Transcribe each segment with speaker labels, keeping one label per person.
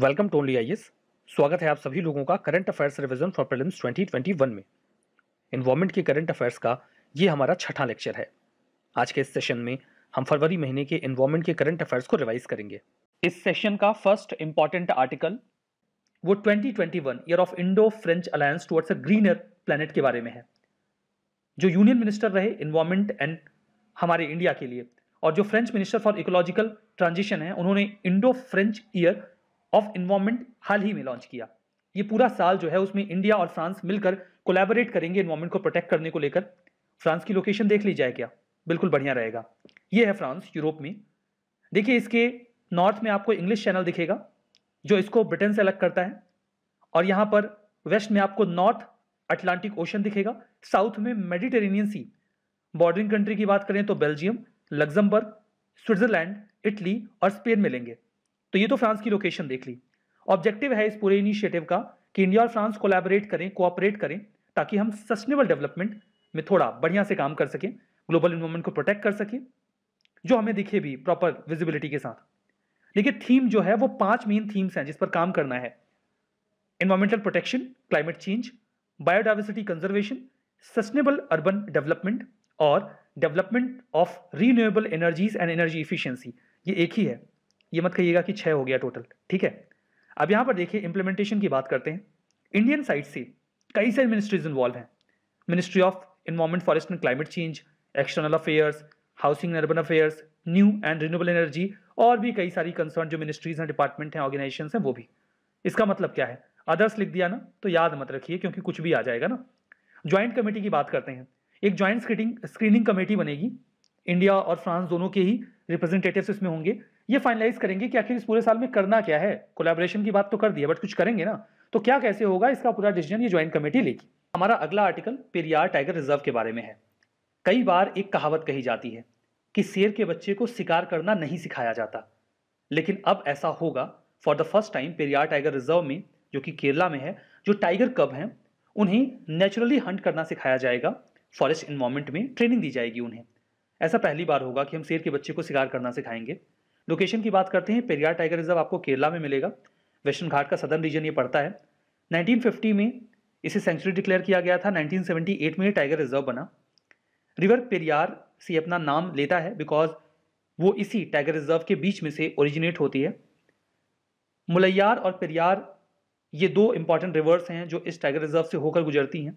Speaker 1: Welcome to only I स्वागत है आप सभी लोगों का current affairs revision for prelims 2021 में इन्वॉर्मेंट के करंट अफेयर्स का ये हमारा छठा लेक्चर है आज के इस सेशन में हम फरवरी महीने के इन्वॉर्मेंट के करंट अफेयर्स को रिवाइज करेंगे इस सेशन का फर्स्ट इंपॉर्टेंट आर्टिकल वो 2021 year of Indo French alliance towards a greener planet के बारे में है जो यूनियन मिनिस्टर रहे इन्वॉर्मेंट एंड हमारे इंडिया के लिए और जो French minister for ecological transition है उन्होंने Indo French year of environment हाल ही में लॉन्च किया ये पूरा साल जो है उसमें इंडिया और फ्रांस मिलकर कोलैबोरेट करेंगे इन्वायरमेंट को प्रोटेक्ट करने को लेकर फ्रांस की लोकेशन देख ली जाए क्या बिल्कुल बढ़िया रहेगा ये है फ्रांस यूरोप में देखिए इसके नॉर्थ में आपको इंग्लिश चैनल दिखेगा जो इसको ब्रिटेन से अलग करता है और यहाँ पर वेस्ट में आपको नॉर्थ अटलांटिक ओशन दिखेगा साउथ में मेडिटेरेनियन सी बॉर्डरिंग कंट्री की बात करें तो बेल्जियम लग्जमबर्ग स्विट्जरलैंड इटली और स्पेन मिलेंगे तो ये तो फ्रांस की लोकेशन देख ली ऑब्जेक्टिव है इस पूरे इनिशिएटिव का कि इंडिया और फ्रांस कोलैबोरेट करें कोऑपरेट करें ताकि हम सस्टेनेबल डेवलपमेंट में थोड़ा बढ़िया से काम कर सकें ग्लोबल इन्वायरमेंट को प्रोटेक्ट कर सकें जो हमें दिखे भी प्रॉपर विजिबिलिटी के साथ देखिए थीम जो है वो पांच मेन थीम्स हैं जिस पर काम करना है environmental protection climate change biodiversity conservation sustainable urban development और development of renewable energies and energy efficiency ये एक ही है ये मत कहिएगा कि छः हो गया टोटल ठीक है अब यहाँ पर देखिए इम्प्लीमेंटेशन की बात करते हैं इंडियन साइड से कई सारी मिनिस्ट्रीज इन्वॉल्व हैं ministry of environment forest and climate change external affairs housing and urban affairs new and renewable energy और भी कई सारी कंसर्न जो मिनिस्ट्रीज हैं डिपार्टमेंट हैं ऑर्गेनाइजेशन हैं वो भी इसका मतलब क्या है अदर्स लिख दिया ना तो याद मत रखिए क्योंकि कुछ भी आ जाएगा ना ज्वाइंट कमेटी की बात करते हैं एक ज्वाइंट स्क्रीनिंग स्क्रीनिंग कमेटी बनेगी इंडिया और फ्रांस दोनों के ही रिप्रेजेंटेटिव्स इसमें होंगे ये फाइनलाइज करेंगे कि आखिर इस पूरे साल में करना क्या है कोलेबोरेशन की बात तो कर दिया बट कुछ करेंगे ना तो क्या कैसे होगा इसका पूरा डिसीजन ये ज्वाइंट कमेटी लेगी हमारा अगला आर्टिकल पेरियार टाइगर रिजर्व के बारे में है कई बार एक कहावत कही जाती है कि शेर के बच्चे को शिकार करना नहीं सिखाया जाता लेकिन अब ऐसा होगा for the first time Periyar tiger reserve में जो कि केरला में है जो टाइगर कब हैं उन्हें नेचुरली हंट करना सिखाया जाएगा फॉरेस्ट इन्वायरमेंट में ट्रेनिंग दी जाएगी उन्हें ऐसा पहली बार होगा कि हम शेर के बच्चे को शिकार करना सिखाएंगे लोकेशन की बात करते हैं पेरियार टाइगर रिजर्व आपको केरला में मिलेगा वेस्टर्न घाट का सदर्न रीजन ये पड़ता है 1950 में इसे सेंचुरी डिक्लेयर किया गया था 1978 में टाइगर रिजर्व बना रिवर पेरियार से अपना नाम लेता है बिकॉज वो इसी टाइगर रिजर्व के बीच में से ओरिजिनेट होती है मुलैार और पेरियार ये दो इंपॉर्टेंट रिवर्स हैं जो इस टाइगर रिजर्व से होकर गुजरती हैं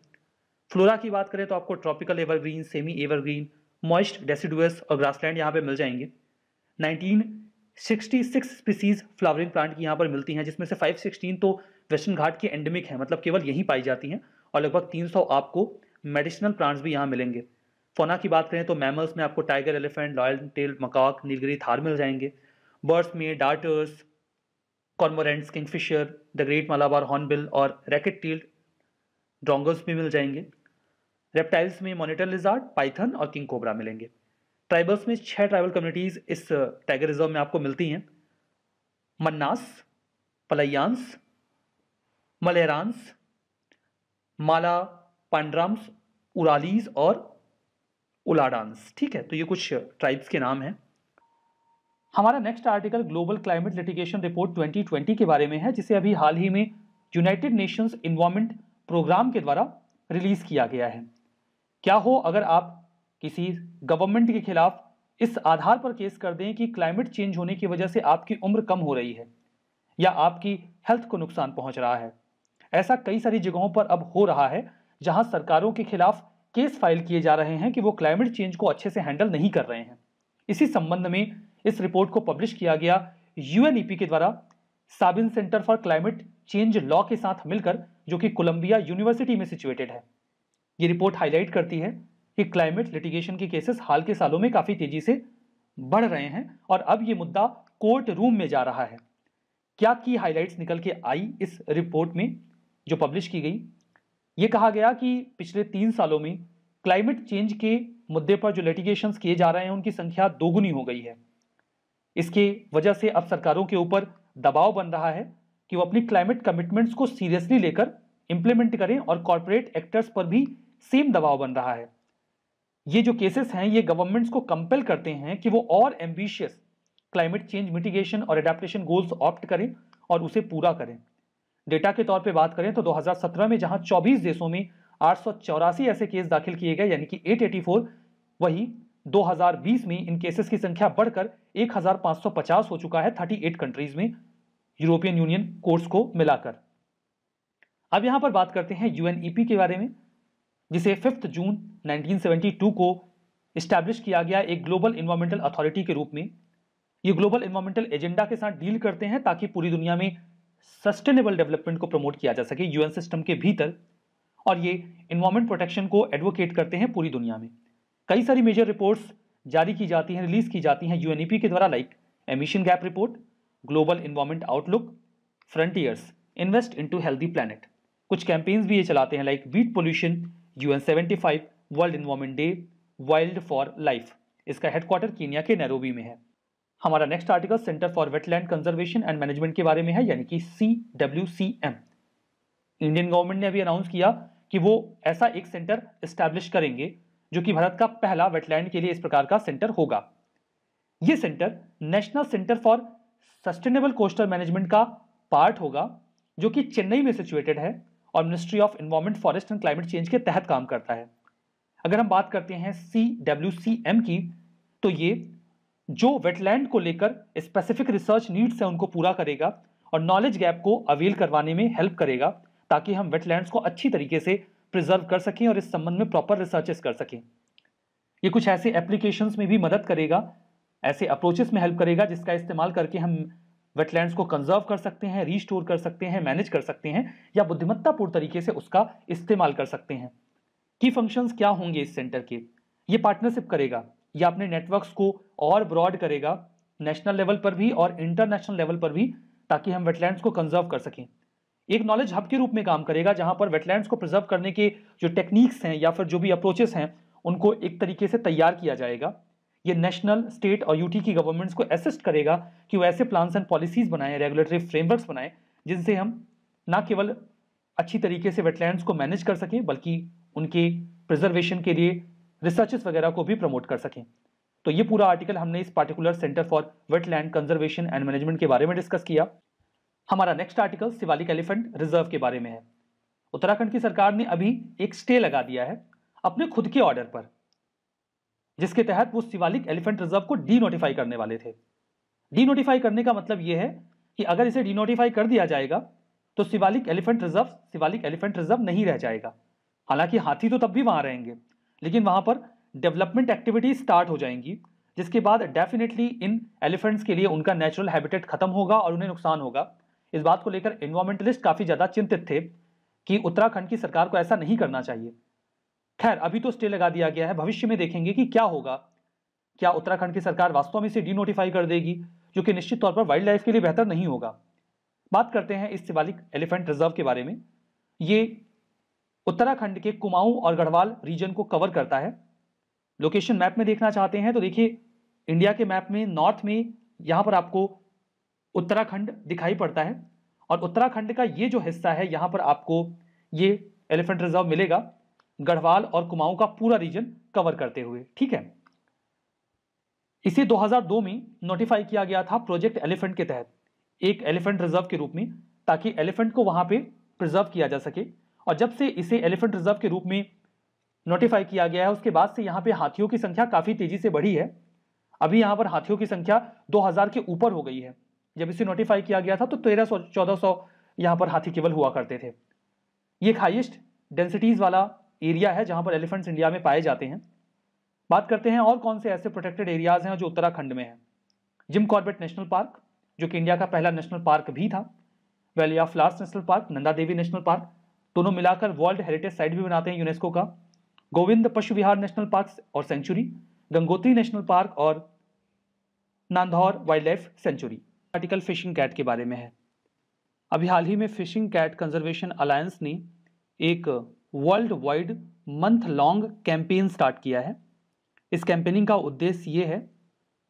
Speaker 1: फ्लोरा की बात करें तो आपको tropical evergreen semi evergreen moist deciduous और ग्रासलैंड यहाँ पे मिल जाएंगे 1966 स्पीसीज फ्लावरिंग प्लांट की यहाँ पर मिलती हैं जिसमें से 516 तो वेस्टर्न घाट की एंडेमिक है मतलब केवल यहीं पाई जाती हैं और लगभग 300 आपको मेडिसिनल प्लांट्स भी यहाँ मिलेंगे फोना की बात करें तो मैमल्स में आपको tiger elephant lion tail macaque Nilgiri tahr मिल जाएंगे बर्ड्स में darters cormorants kingfisher the great Malabar hornbill और रैकेट टील्ड ड्रोंगल्स भी मिल जाएंगे रेप्टाइल्स में मोनिटर लिजार्ड पाइथन और किंग कोबरा मिलेंगे ट्राइबल्स में छह ट्राइबल कम्युनिटीज़ इस टाइगर रिजर्व में आपको मिलती हैं मन्नास पलयांस मलेरांस माला पांड्राम्स उरालीज और उलाडांस ठीक है तो ये कुछ ट्राइब्स के नाम हैं हमारा next article global climate litigation report 2020 के बारे में है जिसे अभी हाल ही में यूनाइटेड नेशंस इन्वायरमेंट प्रोग्राम के द्वारा रिलीज किया गया है क्या हो अगर आप किसी गवर्नमेंट के खिलाफ इस आधार पर केस कर दें कि क्लाइमेट चेंज होने की वजह से आपकी उम्र कम हो रही है या आपकी हेल्थ को नुकसान पहुंच रहा है ऐसा कई सारी जगहों पर अब हो रहा है जहां सरकारों के खिलाफ केस फाइल किए जा रहे हैं कि वो क्लाइमेट चेंज को अच्छे से हैंडल नहीं कर रहे हैं इसी संबंध में इस रिपोर्ट को पब्लिश किया गया यूएनईपी के द्वारा Sabin Center for climate change law के साथ मिलकर जो कि कोलंबिया यूनिवर्सिटी में सिचुएटेड है ये रिपोर्ट हाईलाइट करती है कि क्लाइमेट लिटिगेशन के केसेस हाल के सालों में काफ़ी तेज़ी से बढ़ रहे हैं और अब ये मुद्दा कोर्ट रूम में जा रहा है क्या की हाइलाइट्स निकल के आई इस रिपोर्ट में जो पब्लिश की गई ये कहा गया कि पिछले तीन सालों में क्लाइमेट चेंज के मुद्दे पर जो लिटिगेशन किए जा रहे हैं उनकी संख्या दोगुनी हो गई है इसके वजह से अब सरकारों के ऊपर दबाव बन रहा है कि वो अपनी क्लाइमेट कमिटमेंट्स को सीरियसली लेकर इम्प्लीमेंट करें और कॉरपोरेट एक्टर्स पर भी सेम दबाव बन रहा है ये जो केसेस हैं ये गवर्नमेंट्स को कंपेल करते हैं कि वो और एम्बिशियस क्लाइमेट चेंज मिटिगेशन और एडेप्टेशन गोल्स ऑप्ट करें और उसे पूरा करें डेटा के तौर पे बात करें तो 2017 में जहां 24 देशों में आठ ऐसे केस दाखिल किए गए यानी कि 884 वही 2020 में इन केसेस की संख्या बढ़कर 1550 हो चुका है 38 कंट्रीज में यूरोपियन यूनियन कोर्स को मिलाकर अब यहां पर बात करते हैं यूएनईपी e के बारे में जिसे फिफ्थ जून 1972 को इस्टेब्लिश किया गया एक ग्लोबल इन्वायरमेंटल अथॉरिटी के रूप में ये ग्लोबल इन्वायरमेंटल एजेंडा के साथ डील करते हैं ताकि पूरी दुनिया में सस्टेनेबल डेवलपमेंट को प्रमोट किया जा सके यूएन सिस्टम के भीतर और ये इन्वायरमेंट प्रोटेक्शन को एडवोकेट करते हैं पूरी दुनिया में कई सारी मेजर रिपोर्ट्स जारी की जाती हैं रिलीज की जाती हैं यूएनईपी के द्वारा like emission gap report global environment outlook frontiers invest into healthy planet कुछ कैंपेन्स भी ये चलाते हैं like beat pollution UN 75 world environment day wild for life इसका हेडक्वार्टर कीनिया के नैरोबी में है हमारा next article centre for wetland conservation and management के बारे में है यानी कि C W C M Indian government ने अभी अनाउंस किया कि वो ऐसा एक सेंटर इस्टेब्लिश करेंगे जो कि भारत का पहला वेटलैंड के लिए इस प्रकार का सेंटर होगा ये centre national centre for sustainable coastal management का पार्ट होगा जो कि चेन्नई में सिचुएटेड है और ministry of environment forest and climate change के तहत काम करता है अगर हम बात करते हैं सी डब्ल्यू सी एम की तो ये जो वेटलैंड को लेकर स्पेसिफिक रिसर्च नीड्स है उनको पूरा करेगा और नॉलेज गैप को अवेल करवाने में हेल्प करेगा ताकि हम वेटलैंड्स को अच्छी तरीके से प्रिजर्व कर सकें और इस संबंध में प्रॉपर रिसर्चेस कर सकें ये कुछ ऐसे एप्लीकेशंस में भी मदद करेगा ऐसे अप्रोचेस में हेल्प करेगा जिसका इस्तेमाल करके हम वेटलैंड्स को कंजर्व कर सकते हैं रीस्टोर कर सकते हैं मैनेज कर सकते हैं या बुद्धिमत्तापूर्ण तरीके से उसका इस्तेमाल कर सकते हैं की फंक्शंस क्या होंगे इस सेंटर के ये पार्टनरशिप करेगा या अपने नेटवर्क्स को और ब्रॉड करेगा नेशनल लेवल पर भी और इंटरनेशनल लेवल पर भी ताकि हम वेटलैंड्स को कंजर्व कर सकें एक नॉलेज हब के रूप में काम करेगा जहां पर वेटलैंड्स को प्रिजर्व करने के जो टेक्निक्स हैं या फिर जो भी अप्रोचेस हैं उनको एक तरीके से तैयार किया जाएगा ये नेशनल स्टेट और यूटी की गवर्नमेंट्स को असिस्ट करेगा कि वो ऐसे प्लान्स एंड पॉलिसीज बनाएं रेगुलेटरी फ्रेमवर्क्स बनाएं जिनसे हम ना केवल अच्छी तरीके से वेटलैंड्स को मैनेज कर सकें बल्कि उनके प्रिजर्वेशन के लिए रिसर्चेस वगैरह को भी प्रमोट कर सकें तो ये पूरा आर्टिकल हमने इस particular centre for wetland conservation and management के बारे में डिस्कस किया हमारा next article Shivalik elephant reserve के बारे में है उत्तराखंड की सरकार ने अभी एक स्टे लगा दिया है अपने खुद के ऑर्डर पर जिसके तहत वो शिवालिक एलिफेंट रिजर्व को डी नोटिफाई करने वाले थे डी नोटिफाई करने का मतलब ये है कि अगर इसे डी नोटिफाई कर दिया जाएगा तो Shivalik elephant reserve Shivalik elephant reserve नहीं रह जाएगा हालांकि हाथी तो तब भी वहाँ रहेंगे लेकिन वहाँ पर डेवलपमेंट एक्टिविटी स्टार्ट हो जाएंगी जिसके बाद डेफिनेटली इन एलिफेंट्स के लिए उनका नेचुरल हैबिटेट खत्म होगा और उन्हें नुकसान होगा इस बात को लेकर इन्वायरमेंटलिस्ट काफ़ी ज़्यादा चिंतित थे कि उत्तराखंड की सरकार को ऐसा नहीं करना चाहिए खैर अभी तो स्टे लगा दिया गया है भविष्य में देखेंगे कि क्या होगा क्या उत्तराखंड की सरकार वास्तव में इसे डीनोटिफाई कर देगी जो कि निश्चित तौर पर वाइल्ड लाइफ के लिए बेहतर नहीं होगा बात करते हैं इस शिवालिक एलिफेंट रिजर्व के बारे में ये उत्तराखंड के कुमाऊं और गढ़वाल रीजन को कवर करता है लोकेशन मैप में देखना चाहते हैं तो देखिए इंडिया के मैप में नॉर्थ में यहाँ पर आपको उत्तराखंड दिखाई पड़ता है और उत्तराखंड का ये जो हिस्सा है यहाँ पर आपको ये एलिफेंट रिजर्व मिलेगा गढ़वाल और कुमाऊं का पूरा रीजन कवर करते हुए ठीक है इसे 2002 में नोटिफाई किया गया था प्रोजेक्ट एलिफेंट के तहत एक एलिफेंट रिजर्व के रूप में ताकि एलिफेंट को वहां पे प्रिजर्व किया जा सके और जब से इसे एलिफेंट रिजर्व के रूप में नोटिफाई किया गया है उसके बाद से यहाँ पे हाथियों की संख्या काफ़ी तेज़ी से बढ़ी है अभी यहाँ पर हाथियों की संख्या 2000 के ऊपर हो गई है जब इसे नोटिफाई किया गया था तो 1300 सौ यहाँ पर हाथी केवल हुआ करते थे ये हाइएस्ट डेंसिटीज़ वाला एरिया है जहाँ पर एलिफेंट्स इंडिया में पाए जाते हैं बात करते हैं और कौन से ऐसे प्रोटेक्टेड एरियाज हैं जो उत्तराखंड में हैं जिम कॉर्बेट नेशनल पार्क जो कि इंडिया का पहला नेशनल पार्क भी था valley of flowers national park Nanda Devi national park दोनों मिलाकर वर्ल्ड हेरिटेज साइट भी बनाते हैं यूनेस्को का गोविंद पशु विहार नेशनल पार्क और सेंचुरी गंगोत्री नेशनल पार्क और Nandhaur wild life sanctuary article fishing cat के बारे में है अभी हाल ही में फिशिंग कैट कंजर्वेशन अलायंस ने एक worldwide month long campaign start किया है इस कैंपेनिंग का उद्देश्य ये है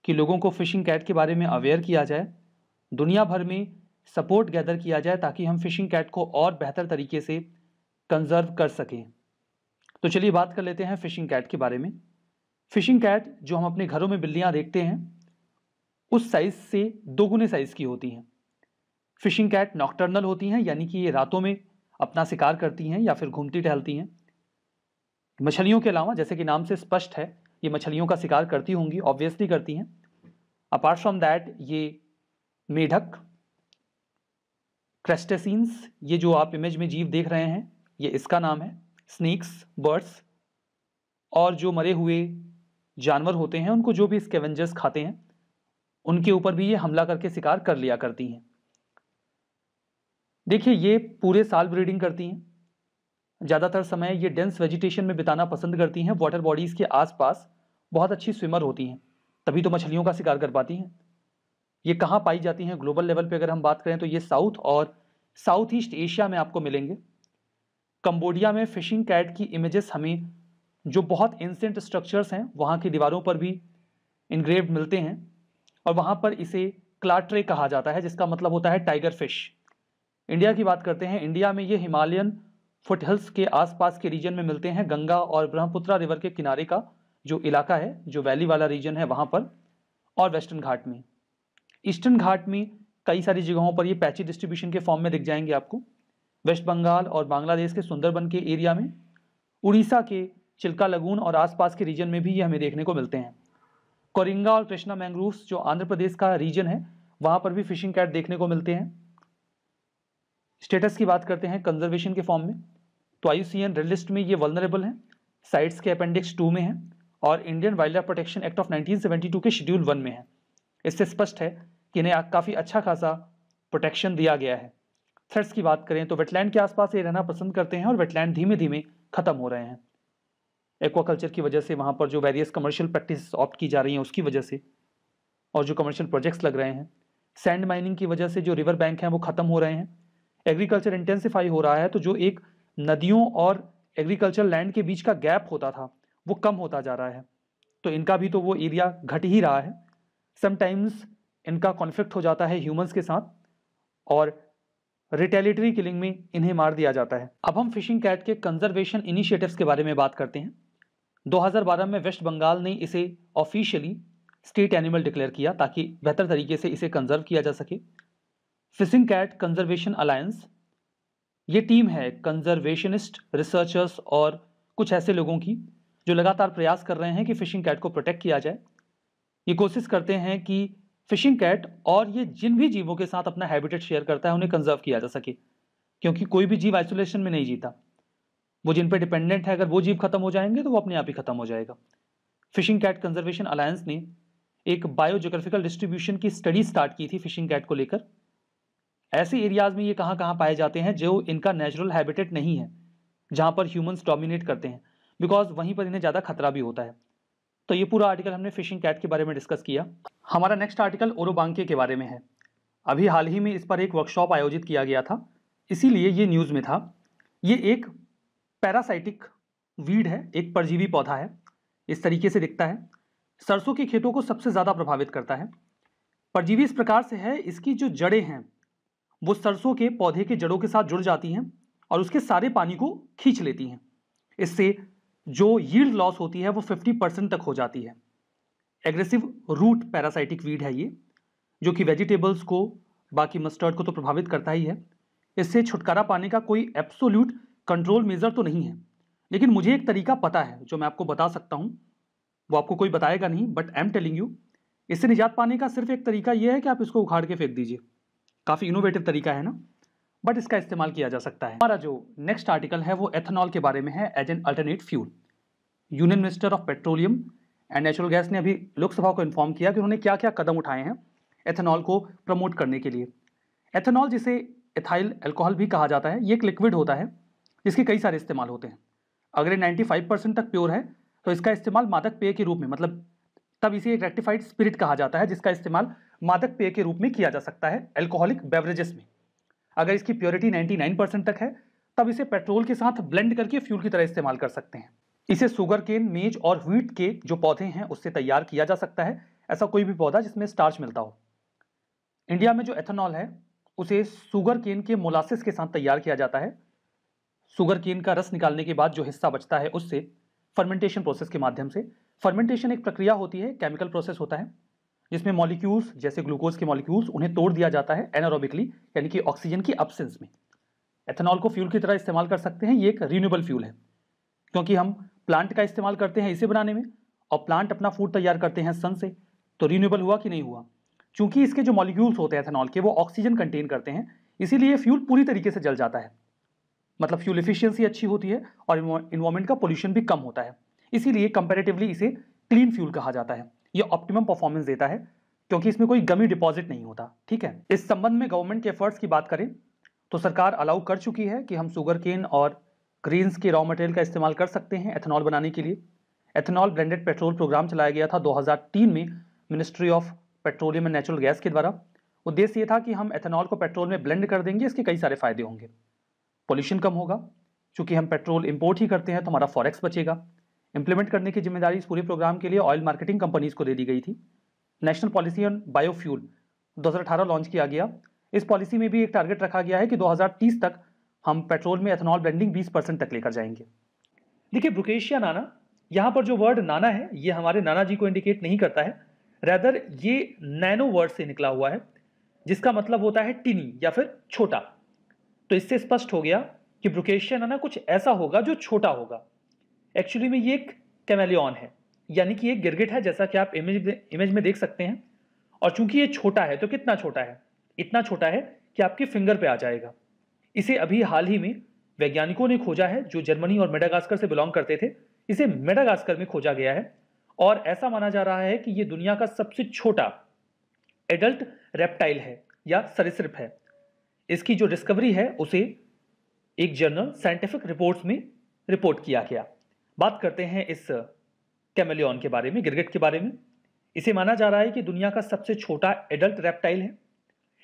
Speaker 1: कि लोगों को फिशिंग कैट के बारे में अवेयर किया जाए दुनिया भर में सपोर्ट गैदर किया जाए ताकि हम फिशिंग कैट को और बेहतर तरीके से कंजर्व कर सकें तो चलिए बात कर लेते हैं फिशिंग कैट के बारे में फिशिंग कैट जो हम अपने घरों में बिल्लियाँ देखते हैं उस साइज़ से दोगुने साइज़ की होती हैं फिशिंग कैट नॉक्टर्नल होती हैं यानी कि ये रातों में अपना शिकार करती हैं या फिर घूमती टहलती हैं मछलियों के अलावा जैसे कि नाम से स्पष्ट है ये मछलियों का शिकार करती होंगी ऑब्वियसली करती हैं अपार्ट फ्रॉम दैट ये मेढक क्रेस्टेसिन्स ये जो आप इमेज में जीव देख रहे हैं ये इसका नाम है स्नेक्स बर्ड्स और जो मरे हुए जानवर होते हैं उनको जो भी स्केवेंजर्स खाते हैं उनके ऊपर भी ये हमला करके शिकार कर लिया करती हैं देखिए ये पूरे साल ब्रीडिंग करती हैं ज़्यादातर समय ये डेंस वेजिटेशन में बिताना पसंद करती हैं वाटर बॉडीज़ के आसपास बहुत अच्छी स्विमर होती हैं तभी तो मछलियों का शिकार कर पाती हैं ये कहाँ पाई जाती हैं ग्लोबल लेवल पे अगर हम बात करें तो ये साउथ और साउथ ईस्ट एशिया में आपको मिलेंगे कम्बोडिया में फिशिंग कैट की इमेजेस हमें जो बहुत एंसेंट स्ट्रक्चर्स हैं वहाँ की दीवारों पर भी इनग्रेव मिलते हैं और वहाँ पर इसे क्लाट्रे कहा जाता है जिसका मतलब होता है टाइगर फिश इंडिया की बात करते हैं इंडिया में ये हिमालयन फुटहिल्स के आसपास के रीजन में मिलते हैं गंगा और ब्रह्मपुत्रा रिवर के किनारे का जो इलाका है जो वैली वाला रीजन है वहाँ पर और वेस्टर्न घाट में ईस्टर्न घाट में कई सारी जगहों पर ये पैची डिस्ट्रीब्यूशन के फॉर्म में दिख जाएंगे आपको वेस्ट बंगाल और बांग्लादेश के सुंदरबन के एरिया में उड़ीसा के चिल्का लगून और आसपास के रीजन में भी ये हमें देखने को मिलते हैं कोरिंगा और कृष्णा मैंग्रोव्स जो आंध्र प्रदेश का रीजन है वहाँ पर भी फिशिंग कैट देखने को मिलते हैं स्टेटस की बात करते हैं कंजर्वेशन के फॉर्म में तो सी रेड लिस्ट में ये वलनरेबल हैं साइट्स के अपेंडिक्स टू में हैं और Indian wild life protection act of 1972 के शेड्यूल वन में है इससे स्पष्ट है कि इन्हें काफ़ी अच्छा खासा प्रोटेक्शन दिया गया है थ्रेट्स की बात करें तो वेटलैंड के आसपास ये रहना पसंद करते हैं और वेटलैंड धीमे धीमे खत्म हो रहे हैं एक्वाकल्चर की वजह से वहाँ पर जो वेरियस कमर्शियल प्रैक्टिस ऑप्ट की जा रही हैं उसकी वजह से और जो कमर्शियल प्रोजेक्ट्स लग रहे हैं सैंड माइनिंग की वजह से जो रिवर बैंक हैं वो ख़त्म हो रहे हैं एग्रीकल्चर इंटेंसिफाई हो रहा है तो जो एक नदियों और एग्रीकल्चर लैंड के बीच का गैप होता था वो कम होता जा रहा है तो इनका भी तो वो एरिया घट ही रहा है समटाइम्स इनका कॉन्फ्लिक्ट हो जाता है ह्यूमंस के साथ और रिटेलिटरी किलिंग में इन्हें मार दिया जाता है अब हम फिशिंग कैट के कंजर्वेशन इनिशिएटिव्स के बारे में बात करते हैं 2012 में वेस्ट बंगाल ने इसे ऑफिशियली स्टेट एनिमल डिक्लेयर किया ताकि बेहतर तरीके से इसे कंजर्व किया जा सके फिशिंग कैट कंजर्वेशन अलायंस ये टीम है कंजर्वेशनिस्ट रिसर्चर्स और कुछ ऐसे लोगों की जो लगातार प्रयास कर रहे हैं कि फिशिंग कैट को प्रोटेक्ट किया जाए ये कोशिश करते हैं कि फिशिंग कैट और ये जिन भी जीवों के साथ अपना हैबिटेट शेयर करता है उन्हें कंजर्व किया जा सके क्योंकि कोई भी जीव आइसोलेशन में नहीं जीता वो जिन पर डिपेंडेंट है अगर वो जीव खत्म हो जाएंगे तो वो अपने आप ही खत्म हो जाएगा फिशिंग कैट कंजर्वेशन अलायंस ने एक बायोजोग्राफिकल डिस्ट्रीब्यूशन की स्टडी स्टार्ट की थी फिशिंग कैट को लेकर ऐसे एरियाज में ये कहाँ कहाँ पाए जाते हैं जो इनका नेचुरल हैबिटेट नहीं है जहाँ पर ह्यूमन्स डोमिनेट करते हैं बिकॉज वहीं पर इन्हें ज़्यादा खतरा भी होता है तो ये पूरा आर्टिकल हमने फिशिंग कैट के बारे में डिस्कस किया हमारा नेक्स्ट आर्टिकल ओरोबांके के बारे में है अभी हाल ही में इस पर एक वर्कशॉप आयोजित किया गया था इसीलिए ये न्यूज़ में था ये एक पैरासाइटिक वीड है एक परजीवी पौधा है इस तरीके से दिखता है सरसों के खेतों को सबसे ज़्यादा प्रभावित करता है परजीवी इस प्रकार से है इसकी जो जड़ें हैं वो सरसों के पौधे के जड़ों के साथ जुड़ जाती हैं और उसके सारे पानी को खींच लेती हैं इससे जो यील्ड लॉस होती है वो 50 परसेंट तक हो जाती है एग्रेसिव रूट पैरासाइटिक वीड है ये जो कि वेजिटेबल्स को बाकी मस्टर्ड को तो प्रभावित करता ही है इससे छुटकारा पाने का कोई एब्सोल्यूट कंट्रोल मेजर तो नहीं है लेकिन मुझे एक तरीका पता है जो मैं आपको बता सकता हूँ वो आपको कोई बताएगा नहीं but I am telling you इससे निजात पाने का सिर्फ एक तरीका यह है कि आप इसको उखाड़ के फेंक दीजिए काफ़ी इनोवेटिव तरीका है ना बट इसका इस्तेमाल किया जा सकता है हमारा जो नेक्स्ट आर्टिकल है वो एथेनॉल के बारे में है as an alternate fuel union minister of petroleum and natural gas ने अभी लोकसभा को इन्फॉर्म किया कि उन्होंने क्या क्या कदम उठाए हैं एथेनॉल को प्रमोट करने के लिए एथेनॉल जिसे एथाइल एल्कोहल भी कहा जाता है ये एक लिक्विड होता है जिसके कई सारे इस्तेमाल होते हैं अगर ये नाइन्टी तक प्योर है तो इसका इस्तेमाल मादक पेय के रूप में मतलब तब इसे एक रेक्टिफाइड स्पिरिट कहा जाता है जिसका इस्तेमाल मादक पेय के रूप में किया जा सकता है एल्कोहलिक बेवरेजेस में अगर इसकी प्योरिटी 99 परसेंट तक है तब इसे पेट्रोल के साथ ब्लेंड करके फ्यूल की तरह इस्तेमाल कर सकते हैं इसे सुगर केन मेज और व्हीट के जो पौधे हैं उससे तैयार किया जा सकता है ऐसा कोई भी पौधा जिसमें स्टार्च मिलता हो इंडिया में जो एथेनॉल है उसे सुगर केन के मोलासिस के साथ तैयार किया जाता है सुगर केन का रस निकालने के बाद जो हिस्सा बचता है उससे फर्मेंटेशन प्रोसेस के माध्यम से फर्मेंटेशन एक प्रक्रिया होती है केमिकल प्रोसेस होता है जिसमें मॉलिक्यूल्स जैसे ग्लूकोज के मॉलिक्यूल्स उन्हें तोड़ दिया जाता है एनारोबिकली यानी कि ऑक्सीजन की एब्सेंस में एथेनॉल को फ्यूल की तरह इस्तेमाल कर सकते हैं ये एक रीन्यूबल फ्यूल है क्योंकि हम प्लांट का इस्तेमाल करते हैं इसे बनाने में और प्लांट अपना फूड तैयार करते हैं सन से तो रीन्यूबल हुआ कि नहीं हुआ क्योंकि इसके जो मॉलिक्यूल्स होते हैं एथेनॉल के वो ऑक्सीजन कंटेन करते हैं इसीलिए फ्यूल पूरी तरीके से जल जाता है मतलब फ्यूल इफिशियंसी अच्छी होती है और इन्वायरमेंट का पोल्यूशन भी कम होता है इसीलिए कंपेरेटिवली इसे क्लीन फ्यूल कहा जाता है ये ऑप्टिमम परफॉर्मेंस देता है क्योंकि इसमें कोई गमी डिपॉजिट नहीं होता ठीक है इस संबंध में गवर्नमेंट के एफर्ट्स की बात करें तो सरकार अलाउ कर चुकी है कि हम शुगर केन और ग्रीन्स के रॉ मटेरियल का इस्तेमाल कर सकते हैं एथेनॉल बनाने के लिए एथेनॉल ब्रांडेड पेट्रोल प्रोग्राम चलाया गया था 2003 में ministry of petroleum and natural gas के द्वारा उद्देश्य ये था कि हम एथेनॉल को पेट्रोल में ब्लेंड कर देंगे इसके कई सारे फायदे होंगे पोल्यूशन कम होगा चूँकि हम पेट्रोल इम्पोर्ट ही करते हैं तो हमारा फॉरेक्स बचेगा इंप्लीमेंट करने की जिम्मेदारी इस पूरे प्रोग्राम के लिए ऑयल मार्केटिंग कंपनीज को दे दी गई थी national policy on biofuel 2018 launch किया गया इस पॉलिसी में भी एक टारगेट रखा गया है कि 2030 तक हम पेट्रोल में एथेनॉल ब्लेंडिंग 20 परसेंट तक लेकर जाएंगे देखिए ब्रुकेशिया नाना यहाँ पर जो वर्ड नाना है ये हमारे नाना जी को इंडिकेट नहीं करता है रैदर ये नैनो वर्ड से निकला हुआ है जिसका मतलब होता है टिनी या फिर छोटा तो इससे स्पष्ट हो गया कि ब्रुकेशिया नाना कुछ ऐसा होगा जो छोटा होगा एक्चुअली में ये एक कैमेलियन है यानी कि ये गिरगिट है जैसा कि आप इमेज इमेज में देख सकते हैं और चूंकि ये छोटा है तो कितना छोटा है इतना छोटा है कि आपके फिंगर पे आ जाएगा इसे अभी हाल ही में वैज्ञानिकों ने खोजा है जो जर्मनी और मेडागास्कर से बिलोंग करते थे इसे मेडागास्कर में खोजा गया है और ऐसा माना जा रहा है कि ये दुनिया का सबसे छोटा एडल्ट रेप्टाइल है या सरिसप है इसकी जो डिस्कवरी है उसे एक जर्नल साइंटिफिक रिपोर्ट्स में रिपोर्ट किया गया बात करते हैं इस कैमेलियन के बारे में गिरगिट के बारे में इसे माना जा रहा है कि दुनिया का सबसे छोटा एडल्ट रेप्टाइल है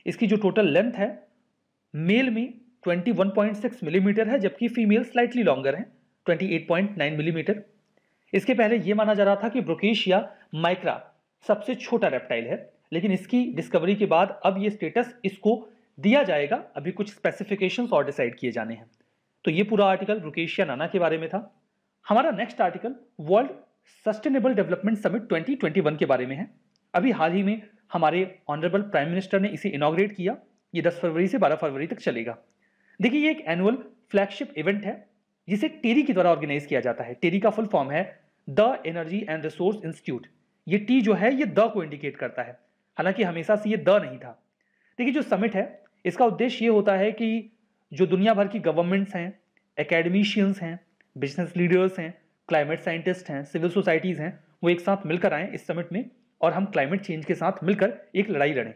Speaker 1: इसकी जो टोटल लेंथ है मेल में 21.6 मिलीमीटर mm है जबकि फीमेल स्लाइटली लॉन्गर हैं 28.9 मिलीमीटर mm. इसके पहले यह माना जा रहा था कि ब्रोकेश या माइक्रा सबसे छोटा रेप्टाइल है लेकिन इसकी डिस्कवरी के बाद अब ये स्टेटस इसको दिया जाएगा अभी कुछ स्पेसिफिकेशंस और डिसाइड किए जाने हैं तो ये पूरा आर्टिकल ब्रोकेशिया नाना के बारे में था हमारा next article world sustainable development summit 2021 के बारे में है अभी हाल ही में हमारे ऑनरेबल प्राइम मिनिस्टर ने इसे इनाग्रेट किया ये 10 फरवरी से 12 फरवरी तक चलेगा देखिए ये एक एनुअल फ्लैगशिप इवेंट है जिसे टेरी के द्वारा ऑर्गेनाइज किया जाता है टेरी का फुल फॉर्म है the energy and resource institute ये टी जो है ये द को इंडिकेट करता है हालांकि हमेशा से ये द नहीं था देखिए जो समिट है इसका उद्देश्य ये होता है कि जो दुनिया भर की गवर्नमेंट्स हैं एकेडमिशियंस हैं बिजनेस लीडर्स हैं क्लाइमेट साइंटिस्ट हैं सिविल सोसाइटीज़ हैं वो एक साथ मिलकर आएँ इस समिट में और हम क्लाइमेट चेंज के साथ मिलकर एक लड़ाई लड़ें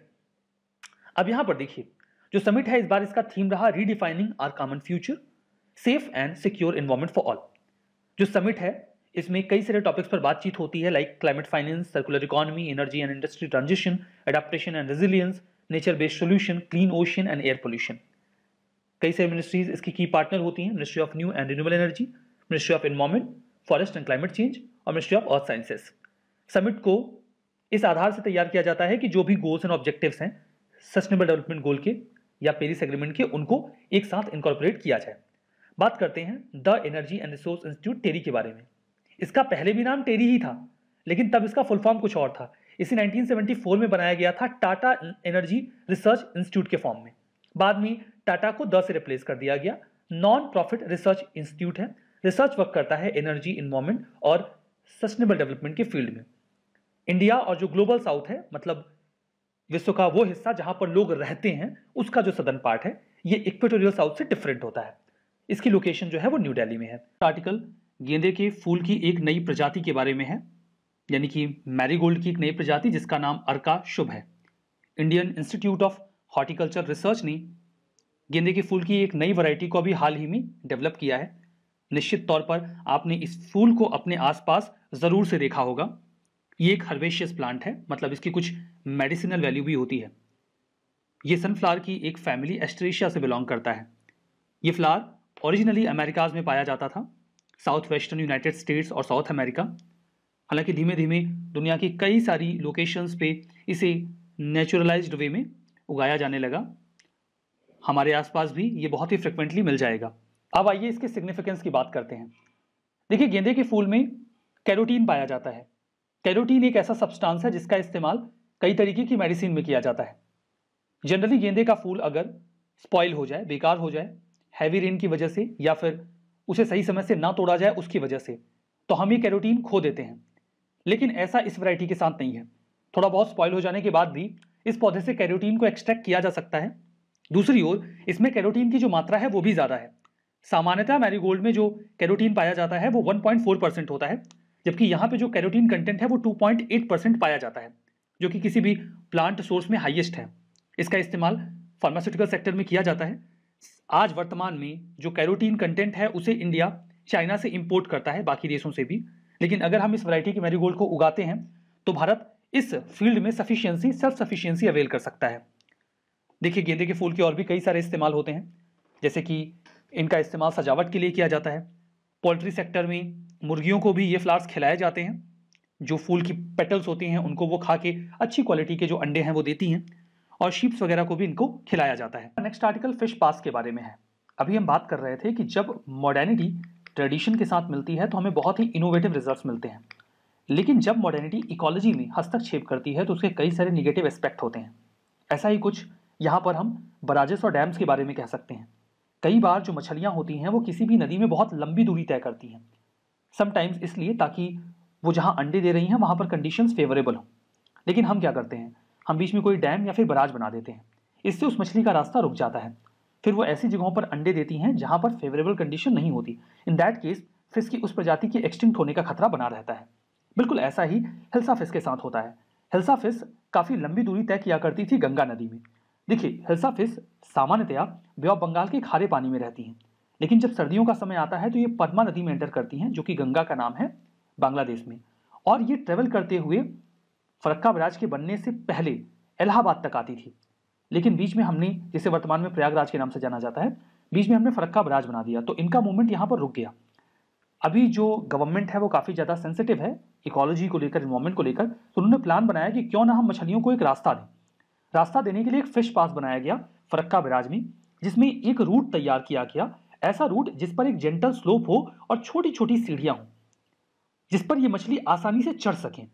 Speaker 1: अब यहाँ पर देखिए जो समिट है इस बार इसका थीम रहा redefining our common future safe and secure environment for all जो समिट है इसमें कई सारे टॉपिक्स पर बातचीत होती है like climate finance circular economy energy and industry transition adaptation and resilience nature based solution clean ocean and air pollution कई सारी मिनिस्ट्रीज इसकी की पार्टनर होती हैं ministry of new and renewable energy ministry of environment forest and climate change और ministry of earth sciences summit को इस आधार से तैयार किया जाता है कि जो भी गोल्स एंड ऑब्जेक्टिव्स हैं सस्टेनेबल डेवलपमेंट गोल के या पेरिस एग्रीमेंट के उनको एक साथ इंकॉर्पोरेट किया जाए बात करते हैं the energy and resource institute TERI के बारे में इसका पहले भी नाम टेरी ही था लेकिन तब इसका फुल फॉर्म कुछ और था इसे 1974 में बनाया गया था टाटा एनर्जी रिसर्च इंस्टीट्यूट के फॉर्म में बाद में टाटा को द से रिप्लेस कर दिया गया नॉन प्रॉफिट रिसर्च इंस्टीट्यूट है रिसर्च वर्क करता है एनर्जी इन्वायरमेंट और सस्टेनेबल डेवलपमेंट के फील्ड में इंडिया और जो ग्लोबल साउथ है मतलब विश्व का वो हिस्सा जहां पर लोग रहते हैं उसका जो सदर्न पार्ट है ये इक्वेटोरियल साउथ से डिफरेंट होता है इसकी लोकेशन जो है वो न्यू दिल्ली में है आर्टिकल गेंदे के फूल की एक नई प्रजाति के बारे में है यानी कि मैरीगोल्ड की एक नई प्रजाति जिसका नाम अर्का शुभ है Indian institute of horticulture research ने गेंदे के फूल की एक नई वैरायटी को अभी हाल ही में डेवलप किया है निश्चित तौर पर आपने इस फूल को अपने आसपास ज़रूर से देखा होगा ये एक हर्वेशियस प्लांट है मतलब इसकी कुछ मेडिसिनल वैल्यू भी होती है ये सनफ्लावर की एक फैमिली एस्ट्रेशिया से बिलोंग करता है ये फ्लावर ओरिजिनली अमेरिकाज में पाया जाता था साउथ वेस्टर्न यूनाइटेड स्टेट्स और साउथ अमेरिका हालांकि धीमे धीमे दुनिया की कई सारी लोकेशंस पे इसे नेचुरलाइज्ड वे में उगाया जाने लगा हमारे आसपास भी ये बहुत ही फ्रिक्वेंटली मिल जाएगा अब आइए इसके सिग्निफिकेंस की बात करते हैं देखिए गेंदे के फूल में कैरोटीन पाया जाता है कैरोटीन एक ऐसा सब्सटेंस है जिसका इस्तेमाल कई तरीके की मेडिसिन में किया जाता है जनरली गेंदे का फूल अगर स्पॉइल हो जाए बेकार हो जाए हैवी रेन की वजह से या फिर उसे सही समय से ना तोड़ा जाए उसकी वजह से तो हम ये कैरोटीन खो देते हैं लेकिन ऐसा इस वैरायटी के साथ नहीं है थोड़ा बहुत स्पॉइल हो जाने के बाद भी इस पौधे से कैरोटीन को एक्सट्रैक्ट किया जा सकता है दूसरी ओर इसमें कैरोटीन की जो मात्रा है वो भी ज़्यादा है सामान्यतः मैरीगोल्ड में जो कैरोटीन पाया जाता है वो 1.4 परसेंट होता है जबकि यहाँ पे जो कैरोटीन कंटेंट है वो 2.8 परसेंट पाया जाता है जो कि किसी भी प्लांट सोर्स में हाइएस्ट है इसका इस्तेमाल फार्मास्यूटिकल सेक्टर में किया जाता है आज वर्तमान में जो कैरोटीन कंटेंट है उसे इंडिया चाइना से इम्पोर्ट करता है बाकी देशों से भी लेकिन अगर हम इस वैरायटी के मैरीगोल्ड को उगाते हैं तो भारत इस फील्ड में सफिशियंसी सेल्फ सफिशियंसी अवेल कर सकता है देखिए गेंदे के फूल के और भी कई सारे इस्तेमाल होते हैं जैसे कि इनका इस्तेमाल सजावट के लिए किया जाता है पोल्ट्री सेक्टर में मुर्गियों को भी ये फ्लावर्स खिलाए जाते हैं जो फूल की पेटल्स होती हैं उनको वो खा के अच्छी क्वालिटी के जो अंडे हैं वो देती हैं और शीप्स वगैरह को भी इनको खिलाया जाता है नेक्स्ट आर्टिकल फिश पास के बारे में है अभी हम बात कर रहे थे कि जब मॉडर्निटी ट्रेडिशन के साथ मिलती है तो हमें बहुत ही इनोवेटिव रिजल्ट मिलते हैं लेकिन जब मॉडर्निटी इकोलॉजी में हस्तक्षेप करती है तो उसके कई सारे निगेटिव एस्पेक्ट होते हैं ऐसा ही कुछ यहाँ पर हम बराजेस और डैम्स के बारे में कह सकते हैं कई बार जो मछलियाँ होती हैं वो किसी भी नदी में बहुत लंबी दूरी तय करती हैं समटाइम्स इसलिए ताकि वो जहाँ अंडे दे रही हैं वहाँ पर कंडीशंस फेवरेबल हों लेकिन हम क्या करते हैं हम बीच में कोई डैम या फिर बराज बना देते हैं इससे उस मछली का रास्ता रुक जाता है फिर वो ऐसी जगहों पर अंडे देती हैं जहाँ पर फेवरेबल कंडीशन नहीं होती इन दैट केस फिश की उस प्रजाति के एक्सटिंक्ट होने का खतरा बना रहता है बिल्कुल ऐसा ही हिल्सा फिश के साथ होता है हिल्सा फिश काफ़ी लंबी दूरी तय किया करती थी गंगा नदी में देखिए हिल्सा फिश सामान्यतया वे ऑफ बंगाल के खारे पानी में रहती हैं लेकिन जब सर्दियों का समय आता है तो ये पद्मा नदी में एंटर करती हैं जो कि गंगा का नाम है बांग्लादेश में और ये ट्रेवल करते हुए फरक्का बराज के बनने से पहले इलाहाबाद तक आती थी लेकिन बीच में हमने जिसे वर्तमान में प्रयागराज के नाम से जाना जाता है बीच में हमने फरक्का बराज बना दिया तो इनका मूवमेंट यहाँ पर रुक गया अभी जो गवर्नमेंट है वो काफ़ी ज़्यादा सेंसिटिव है इकोलॉजी को लेकर इन्वायरमेंट को लेकर तो उन्होंने प्लान बनाया कि क्यों ना हम मछलियों को एक रास्ता दें रास्ता देने के लिए एक फिश पास बनाया गया फरक्का बिराज में जिसमें एक रूट तैयार किया गया ऐसा रूट जिस पर एक जेंटल स्लोप हो और छोटी छोटी सीढ़ियां हों जिस पर यह मछली आसानी से चढ़ सकें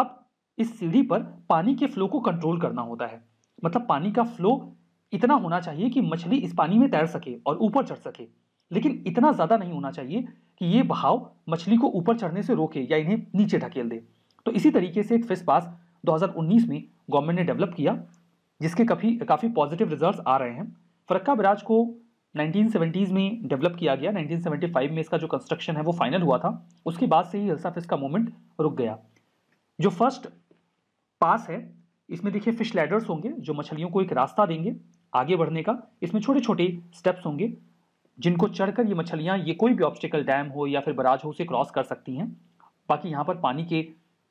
Speaker 1: अब इस सीढ़ी पर पानी के फ्लो को कंट्रोल करना होता है मतलब पानी का फ्लो इतना होना चाहिए कि मछली इस पानी में तैर सके और ऊपर चढ़ सके लेकिन इतना ज़्यादा नहीं होना चाहिए कि ये बहाव मछली को ऊपर चढ़ने से रोके या इन्हें नीचे ढकेल दे तो इसी तरीके से एक फिश पास 2019 में गवर्नमेंट ने डेवलप किया जिसके काफ़ी काफ़ी पॉजिटिव रिजल्ट आ रहे हैं फरक्का बराज को 1970s में डेवलप किया गया 1975 में इसका जो कंस्ट्रक्शन है वो फाइनल हुआ था उसके बाद से ही हल्सा फिश का मूवमेंट रुक गया जो फर्स्ट पास है इसमें देखिए फिश लैडर्स होंगे जो मछलियों को एक रास्ता देंगे आगे बढ़ने का इसमें छोटे छोटे स्टेप्स होंगे जिनको चढ़कर ये मछलियाँ ये कोई भी ऑब्स्टिकल डैम हो या फिर बराज हो उसे क्रॉस कर सकती हैं बाकी यहाँ पर पानी के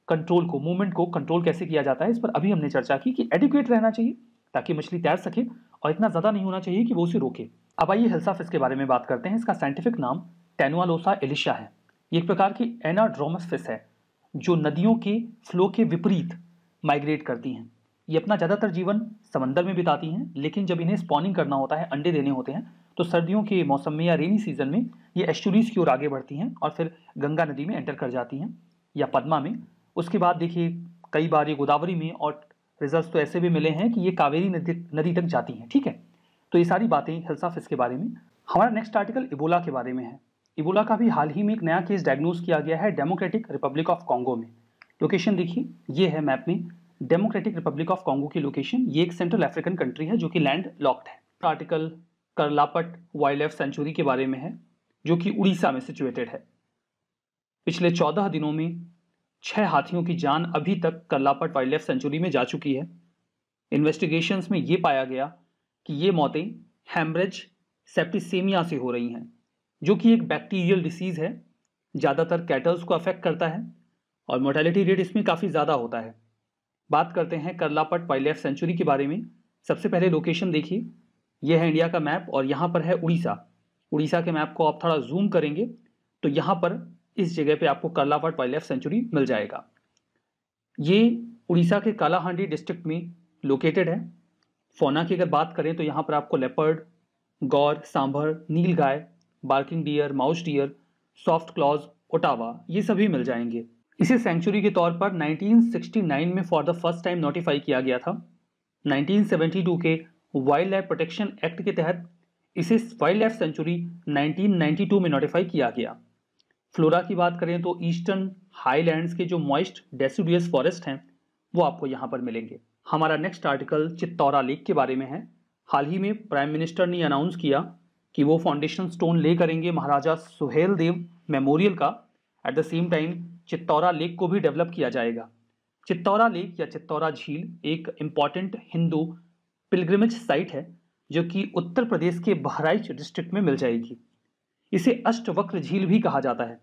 Speaker 1: कंट्रोल को मूवमेंट को कंट्रोल कैसे किया जाता है इस पर अभी हमने चर्चा की कि एडिक्वेट रहना चाहिए ताकि मछली तैर सके और इतना ज़्यादा नहीं होना चाहिए कि वो उसे रोके अब आइए फिश के बारे में बात करते हैं इसका साइंटिफिक नाम टेनुआलोसा एलिशा है ये एक प्रकार की एनाड्रोमस फिस है जो नदियों के फ्लो के विपरीत माइग्रेट करती हैं ये अपना ज़्यादातर जीवन समंदर में बिताती हैं लेकिन जब इन्हें स्पॉनिंग करना होता है अंडे देने होते हैं तो सर्दियों के मौसम में या रेनी सीजन में ये एस्टूरीज की ओर आगे बढ़ती हैं और फिर गंगा नदी में एंटर कर जाती हैं या पद्मा में उसके बाद देखिए कई बार ये गोदावरी में और रिजल्ट तो ऐसे भी मिले हैं कि ये कावेरी नदी नदी तक जाती हैं ठीक है तो ये सारी बातें हेल्थ इसके बारे में हमारा नेक्स्ट आर्टिकल इबोला के बारे में है इबोला का भी हाल ही में एक नया केस डायग्नोज किया गया है डेमोक्रेटिक रिपब्लिक ऑफ कॉन्गो में लोकेशन देखिए ये है मैप में डेमोक्रेटिक रिपब्लिक ऑफ कॉन्गो की लोकेशन ये एक सेंट्रल अफ्रीकन कंट्री है जो कि लैंड लॉक्ड है article Karlapat wild life sanctuary के बारे में है जो कि उड़ीसा में सिचुएटेड है पिछले चौदह दिनों में छह हाथियों की जान अभी तक कल्लापट वाइल्ड लाइफ सेंचुरी में जा चुकी है इन्वेस्टिगेशंस में ये पाया गया कि ये मौतें हेमरेज सेप्टिसेमिया से हो रही हैं जो कि एक बैक्टीरियल डिसीज़ है ज़्यादातर कैटल्स को अफेक्ट करता है और मोर्टेलिटी रेट इसमें काफ़ी ज़्यादा होता है बात करते हैं करलापट वाइल्ड लाइफ सेंचुरी के बारे में सबसे पहले लोकेशन देखिए यह है इंडिया का मैप और यहाँ पर है उड़ीसा उड़ीसा के मैप को आप थोड़ा जूम करेंगे तो यहाँ पर इस जगह पे आपको करलावाट वाइल्ड लाइफ सेंचुरी मिल जाएगा ये उड़ीसा के कालाहांडी डिस्ट्रिक्ट में लोकेटेड है फोना की अगर बात करें तो यहाँ पर आपको leopard gaur sambar nilgai barking deer mouse deer soft claws otter ये सभी मिल जाएंगे इसे सेंचुरी के तौर पर 1969 में for the first time notify किया गया था 1972 के वाइल्ड लाइफ प्रोटेक्शन एक्ट के तहत इसे वाइल्ड लाइफ सेंचुरी 1992 में नोटिफाई किया गया फ्लोरा की बात करें तो ईस्टर्न हाईलैंड्स के जो मॉइस्ट डेसिडियस फॉरेस्ट हैं वो आपको यहाँ पर मिलेंगे हमारा नेक्स्ट आर्टिकल चित्तौरा लेक के बारे में है हाल ही में प्राइम मिनिस्टर ने अनाउंस किया कि वो फाउंडेशन स्टोन ले करेंगे महाराजा सुहेल देव मेमोरियल का at the same time Chittaura lake को भी डेवलप किया जाएगा चित्तौरा लेक या चित्तौरा झील एक इम्पॉर्टेंट हिंदू पिलग्रिमेज साइट है जो कि उत्तर प्रदेश के बहराइच डिस्ट्रिक्ट में मिल जाएगी इसे अष्टवक्र झील भी कहा जाता है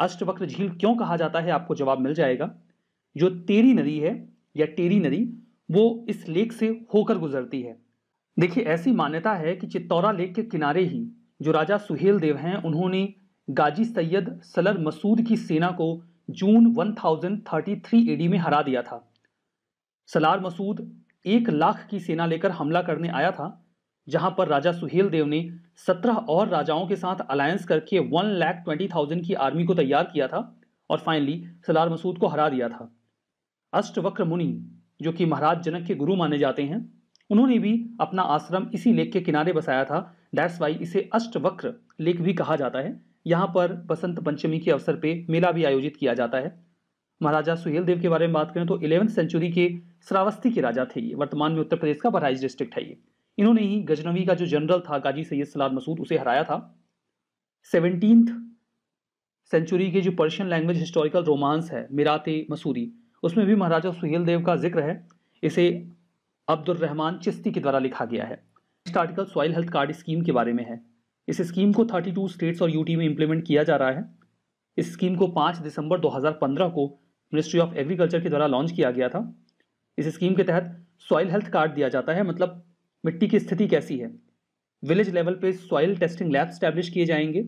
Speaker 1: अष्टवक्र झील क्यों कहा जाता है आपको जवाब मिल जाएगा जो तेरी नदी है या टेरी नदी वो इस लेक से होकर गुजरती है देखिए ऐसी मान्यता है कि चित्तौरा लेक के किनारे ही जो राजा सुहेल देव हैं उन्होंने गाजी सैयद सलर मसूद की सेना को जून 1033 थाउजेंड में हरा दिया था सलार मसूद एक लाख की सेना लेकर हमला करने आया था जहां पर राजा सुहेल देव ने सत्रह और राजाओं के साथ अलायंस करके वन लैख ट्वेंटी थाउजेंड की आर्मी को तैयार किया था और फाइनली सलार मसूद को हरा दिया था अष्टवक्र मुनि जो कि महाराज जनक के गुरु माने जाते हैं उन्होंने भी अपना आश्रम इसी लेक के किनारे बसाया था डैट्स वाई इसे अष्टवक्र लेक भी कहा जाता है यहाँ पर बसंत पंचमी के अवसर पर मेला भी आयोजित किया जाता है महाराजा सुहेल देव के बारे में बात करें तो इलेवंथ सेंचुरी के श्रावस्ती के राजा थे ये वर्तमान में उत्तर प्रदेश का बराइज डिस्ट्रिक्ट है ये इन्होंने ही गजनवी का जो जनरल था गाजी सैयद सलाद मसूद उसे हराया था सेवनटीन सेंचुरी के जो पर्शियन लैंग्वेज हिस्टोरिकल रोमांस है मिराते मसूरी उसमें भी महाराजा सुहेल देव का जिक्र है इसे अब्दुल रहमान चिश्ती के द्वारा लिखा गया है next article soil health card scheme के बारे में है इस स्कीम को 32 स्टेट्स और यूटी में इंप्लीमेंट किया जा रहा है इस स्कीम को 5 दिसंबर 2015 को मिनिस्ट्री ऑफ एग्रीकल्चर के द्वारा लॉन्च किया गया था इस स्कीम के तहत सॉइल हेल्थ कार्ड दिया जाता है मतलब मिट्टी की स्थिति कैसी है विलेज लेवल पे सॉइल टेस्टिंग लैब स्टैब्लिश किए जाएंगे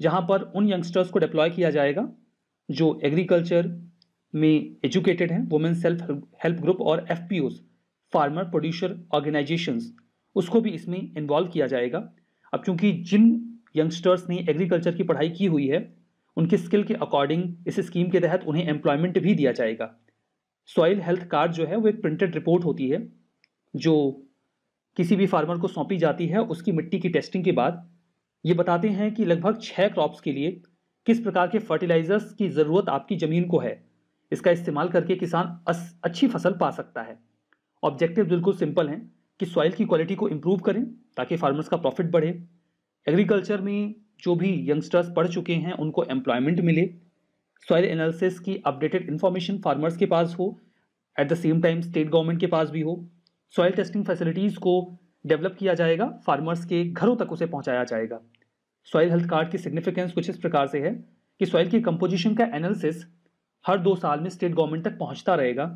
Speaker 1: जहाँ पर उन यंगस्टर्स को डिप्लॉय किया जाएगा जो एग्रीकल्चर में एजुकेटेड हैं वुमेन सेल्फ हेल्प ग्रुप और एफ फार्मर प्रोड्यूसर ऑर्गेनाइजेशंस उसको भी इसमें इन्वॉल्व किया जाएगा अब चूंकि जिन यंगस्टर्स ने एग्रीकल्चर की पढ़ाई की हुई है उनके स्किल के अकॉर्डिंग इस स्कीम के तहत उन्हें एम्प्लॉयमेंट भी दिया जाएगा सॉइल हेल्थ कार्ड जो है वो एक प्रिंटेड रिपोर्ट होती है जो किसी भी फार्मर को सौंपी जाती है उसकी मिट्टी की टेस्टिंग के बाद ये बताते हैं कि लगभग छः क्रॉप्स के लिए किस प्रकार के फर्टिलाइजर्स की ज़रूरत आपकी ज़मीन को है इसका इस्तेमाल करके किसान अच्छी फसल पा सकता है ऑब्जेक्टिव बिल्कुल सिंपल हैं कि सॉइल की क्वालिटी को इम्प्रूव करें ताकि फार्मर्स का प्रॉफिट बढ़े एग्रीकल्चर में जो भी यंगस्टर्स पढ़ चुके हैं उनको एम्प्लॉयमेंट मिले सॉइल एनालिसिस की अपडेटेड इन्फॉर्मेशन फार्मर्स के पास हो at the same time state government के पास भी हो सॉयल टेस्टिंग फैसिलिटीज़ को डेवलप किया जाएगा फार्मर्स के घरों तक उसे पहुंचाया जाएगा सॉयल हेल्थ कार्ड की सिग्निफिकेंस कुछ इस प्रकार से है कि सॉयल की कंपोजिशन का एनालिसिस हर दो साल में स्टेट गवर्नमेंट तक पहुंचता रहेगा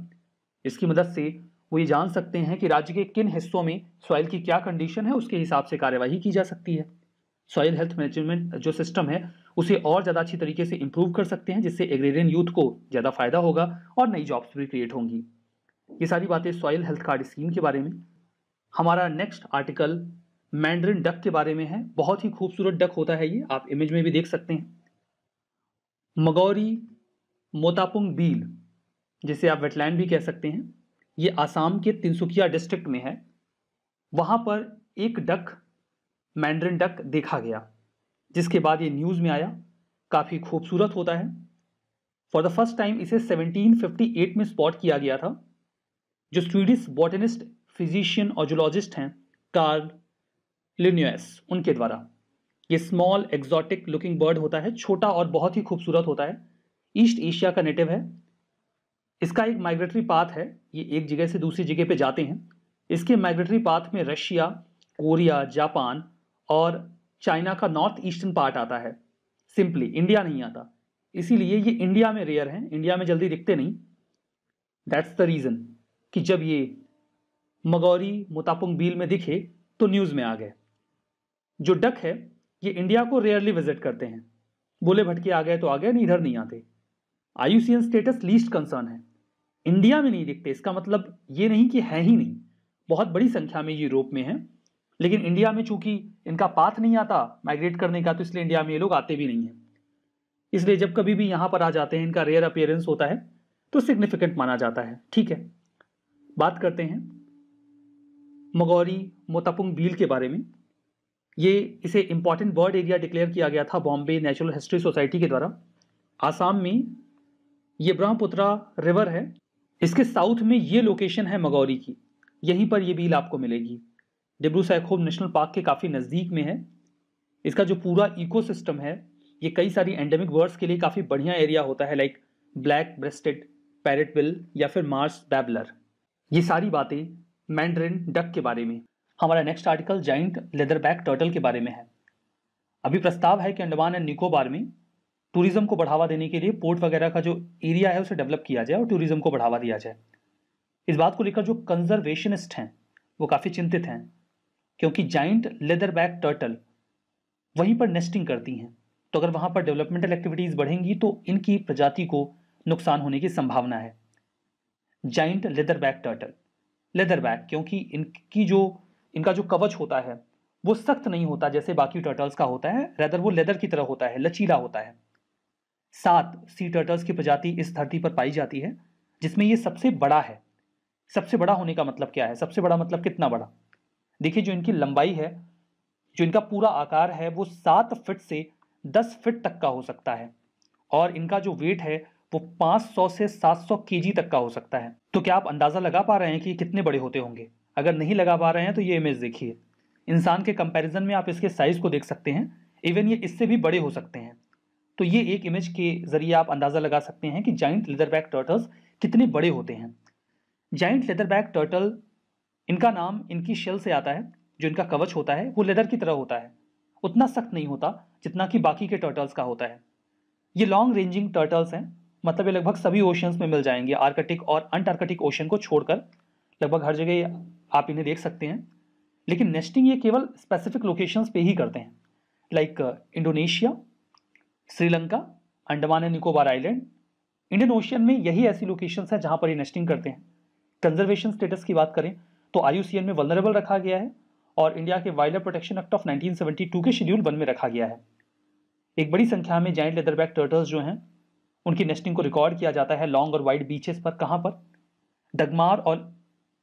Speaker 1: इसकी मदद से वो ये जान सकते हैं कि राज्य के किन हिस्सों में सॉइल की क्या कंडीशन है उसके हिसाब से कार्यवाही की जा सकती है सॉइल हेल्थ मैनेजमेंट जो सिस्टम है उसे और ज़्यादा अच्छी तरीके से इम्प्रूव कर सकते हैं जिससे एग्रेरियन यूथ को ज़्यादा फायदा होगा और नई जॉब्स भी क्रिएट होंगी ये सारी बातें सॉइल हेल्थ कार्ड स्कीम के बारे में हमारा नेक्स्ट आर्टिकल मैंड्रिन डक के बारे में है बहुत ही खूबसूरत डक होता है ये आप इमेज में भी देख सकते हैं मगौरी मोतापुंग बील जिसे आप वेटलैंड भी कह सकते हैं ये आसाम के तिनसुकिया डिस्ट्रिक्ट में है वहाँ पर एक डक मैंड्रिन डक देखा गया जिसके बाद ये न्यूज़ में आया काफ़ी खूबसूरत होता है फॉर द फर्स्ट टाइम इसे 1758 में स्पॉट किया गया था जो स्वीडिश बॉटनिस्ट फिजिशियन और जोलॉजिस्ट हैं कार्ल लिन्यूस उनके द्वारा ये स्मॉल एग्जॉटिक लुकिंग बर्ड होता है छोटा और बहुत ही खूबसूरत होता है ईस्ट एशिया का नेटिव है इसका एक माइग्रेटरी पाथ है ये एक जगह से दूसरी जगह पे जाते हैं इसके माइग्रेटरी पाथ में रशिया कोरिया जापान और चाइना का नॉर्थ ईस्टर्न पार्ट आता है सिंपली इंडिया नहीं आता इसीलिए ये इंडिया में रेयर हैं इंडिया में जल्दी दिखते नहीं दैट्स द रीज़न कि जब ये मगौरी मोतापुंग बील में दिखे तो न्यूज़ में आ गए जो डक है ये इंडिया को रेयरली विजिट करते हैं बोले भटके आ गए तो आ गए नहीं इधर नहीं आते आयुसीएन स्टेटस लीस्ट कंसर्न है इंडिया में नहीं दिखते इसका मतलब ये नहीं कि है ही नहीं बहुत बड़ी संख्या में यूरोप में है लेकिन इंडिया में चूंकि इनका पाथ नहीं आता माइग्रेट करने का तो इसलिए इंडिया में ये लोग आते भी नहीं हैं इसलिए जब कभी भी यहाँ पर आ जाते हैं इनका रेयर अपियरेंस होता है तो सिग्निफिकेंट माना जाता है ठीक है बात करते हैं मगौरी मोतापुंग बील के बारे में ये इसे इम्पॉर्टेंट बर्ड एरिया डिक्लेयर किया गया था बॉम्बे नेचुरल हिस्ट्री सोसाइटी के द्वारा आसाम में ये ब्रह्मपुत्रा रिवर है इसके साउथ में ये लोकेशन है मगौरी की यहीं पर ये बील आपको मिलेगी डिब्रू सैखोब नेशनल पार्क के काफ़ी नज़दीक में है इसका जो पूरा इकोसिस्टम है ये कई सारी एंडेमिक बर्ड्स के लिए काफ़ी बढ़िया एरिया होता है लाइक ब्लैक ब्रेस्टेड पैरेटविल या फिर मार्स बैबलर ये सारी बातें मैंड्रिन डक के बारे में हमारा next article giant leatherback turtle के बारे में है अभी प्रस्ताव है कि अंडमान एंड निकोबार में टूरिज्म को बढ़ावा देने के लिए पोर्ट वगैरह का जो एरिया है उसे डेवलप किया जाए और टूरिज्म को बढ़ावा दिया जाए इस बात को लेकर जो कंजर्वेशनिस्ट हैं वो काफ़ी चिंतित हैं क्योंकि जाइंट लेदरबैक टर्टल वहीं पर नेस्टिंग करती हैं तो अगर वहाँ पर डेवलपमेंटल एक्टिविटीज़ बढ़ेंगी तो इनकी प्रजाति को नुकसान होने की संभावना है giant leather back turtle leather back क्योंकि इनकी जो इनका जो कवच होता है वो सख्त नहीं होता जैसे बाकी टर्टल्स का होता है रेदर वो लेदर की तरह होता है लचीला होता है सात सी टर्टल्स की प्रजाति इस धरती पर पाई जाती है जिसमें ये सबसे बड़ा है सबसे बड़ा होने का मतलब क्या है सबसे बड़ा मतलब कितना बड़ा देखिए जो इनकी लंबाई है जो इनका पूरा आकार है वो सात फिट से दस फिट तक का हो सकता है और इनका जो वेट है वो 500 से 700 केजी तक का हो सकता है तो क्या आप अंदाज़ा लगा पा रहे हैं कि कितने बड़े होते होंगे अगर नहीं लगा पा रहे हैं तो ये इमेज देखिए इंसान के कंपैरिजन में आप इसके साइज़ को देख सकते हैं इवन ये इससे भी बड़े हो सकते हैं तो ये एक इमेज के ज़रिए आप अंदाज़ा लगा सकते हैं कि जाइंट लेदरबैक टर्टल्स कितने बड़े होते हैं जाइंट लेदरबैक टर्टल इनका नाम इनकी शेल से आता है जो इनका कवच होता है वो लेदर की तरह होता है उतना सख्त नहीं होता जितना कि बाकी के टर्टल्स का होता है ये लॉन्ग रेंजिंग टर्टल्स हैं मतलब ये लगभग सभी ओशंस में मिल जाएंगे आर्कटिक और अंटार्कटिक ओशन को छोड़कर लगभग हर जगह आप इन्हें देख सकते हैं लेकिन नेस्टिंग ये केवल स्पेसिफिक लोकेशंस पे ही करते हैं like Indonesia Sri Lanka Andaman and Nicobar Island Indian Ocean में यही ऐसी लोकेशंस हैं जहाँ पर ये नेस्टिंग करते हैं कंजर्वेशन स्टेटस की बात करें तो आई में वनरेबल रखा गया है और इंडिया के वाइल्ड प्रोटेक्शन एक्ट ऑफ 1972 के शेड्यूल वन में रखा गया है एक बड़ी संख्या में जॉइंट लेदरबैक टर्टल्स जो हैं उनकी नेस्टिंग को रिकॉर्ड किया जाता है लॉन्ग और वाइड बीचेस पर कहाँ पर डगमार और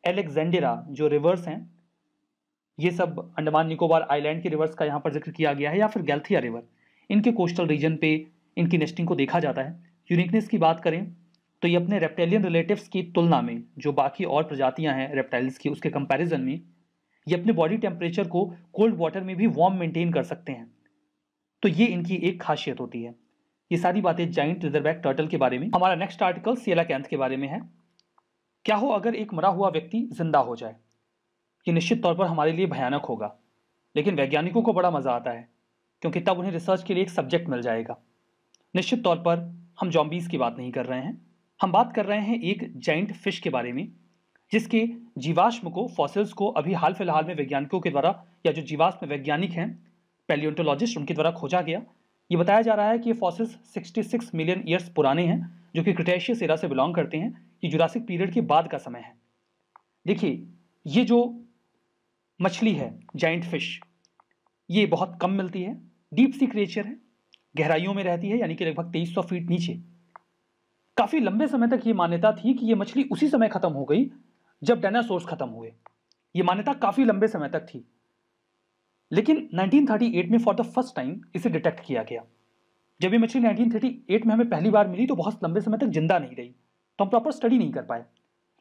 Speaker 1: एलेक्जेंडेरा जो रिवर्स हैं ये सब अंडमान निकोबार आइलैंड के रिवर्स का यहाँ पर जिक्र किया गया है या फिर गैल्थिया रिवर इनके कोस्टल रीजन पे इनकी नेस्टिंग को देखा जाता है यूनिकनेस की बात करें तो ये अपने रेप्टेलियन रिलेटिव्स की तुलना में जो बाकी और प्रजातियाँ हैं रेप्टाइल्स की उसके कंपेरिजन में ये अपने बॉडी टेम्परेचर को कोल्ड वाटर में भी वार्म मेंटेन कर सकते हैं तो ये इनकी एक खासियत होती है ये सारी बातें जाइंट रिजर्वैक टर्टल के बारे में हमारा नेक्स्ट आर्टिकल सियला कैंथ के बारे में है क्या हो अगर एक मरा हुआ व्यक्ति जिंदा हो जाए ये निश्चित तौर पर हमारे लिए भयानक होगा लेकिन वैज्ञानिकों को बड़ा मज़ा आता है क्योंकि तब उन्हें रिसर्च के लिए एक सब्जेक्ट मिल जाएगा निश्चित तौर पर हम जॉम्बीज की बात नहीं कर रहे हैं हम बात कर रहे हैं एक जाइंट फिश के बारे में जिसके जीवाश्म को फॉसिल्स को अभी हाल फिलहाल में वैज्ञानिकों के द्वारा या जो जीवाश्म वैज्ञानिक हैं पेलियोटोलॉजिस्ट उनके द्वारा खोजा गया ये बताया जा रहा है कि ये फॉसिल्स 66 मिलियन ईयर्स पुराने हैं जो कि क्रिटेशियस एरा से बिलोंग करते हैं ये जुरासिक पीरियड के बाद का समय है देखिए ये जो मछली है जाइंट फिश ये बहुत कम मिलती है डीप सी क्रिएचर है गहराइयों में रहती है यानी कि लगभग 2300 फीट नीचे काफ़ी लंबे समय तक ये मान्यता थी कि ये मछली उसी समय ख़त्म हो गई जब डायनासोर्स ख़त्म हुए ये मान्यता काफ़ी लंबे समय तक थी लेकिन 1938 में फॉर द फर्स्ट टाइम इसे डिटेक्ट किया गया जब ये मछली 1938 में हमें पहली बार मिली तो बहुत लंबे समय तक जिंदा नहीं रही तो हम प्रॉपर स्टडी नहीं कर पाए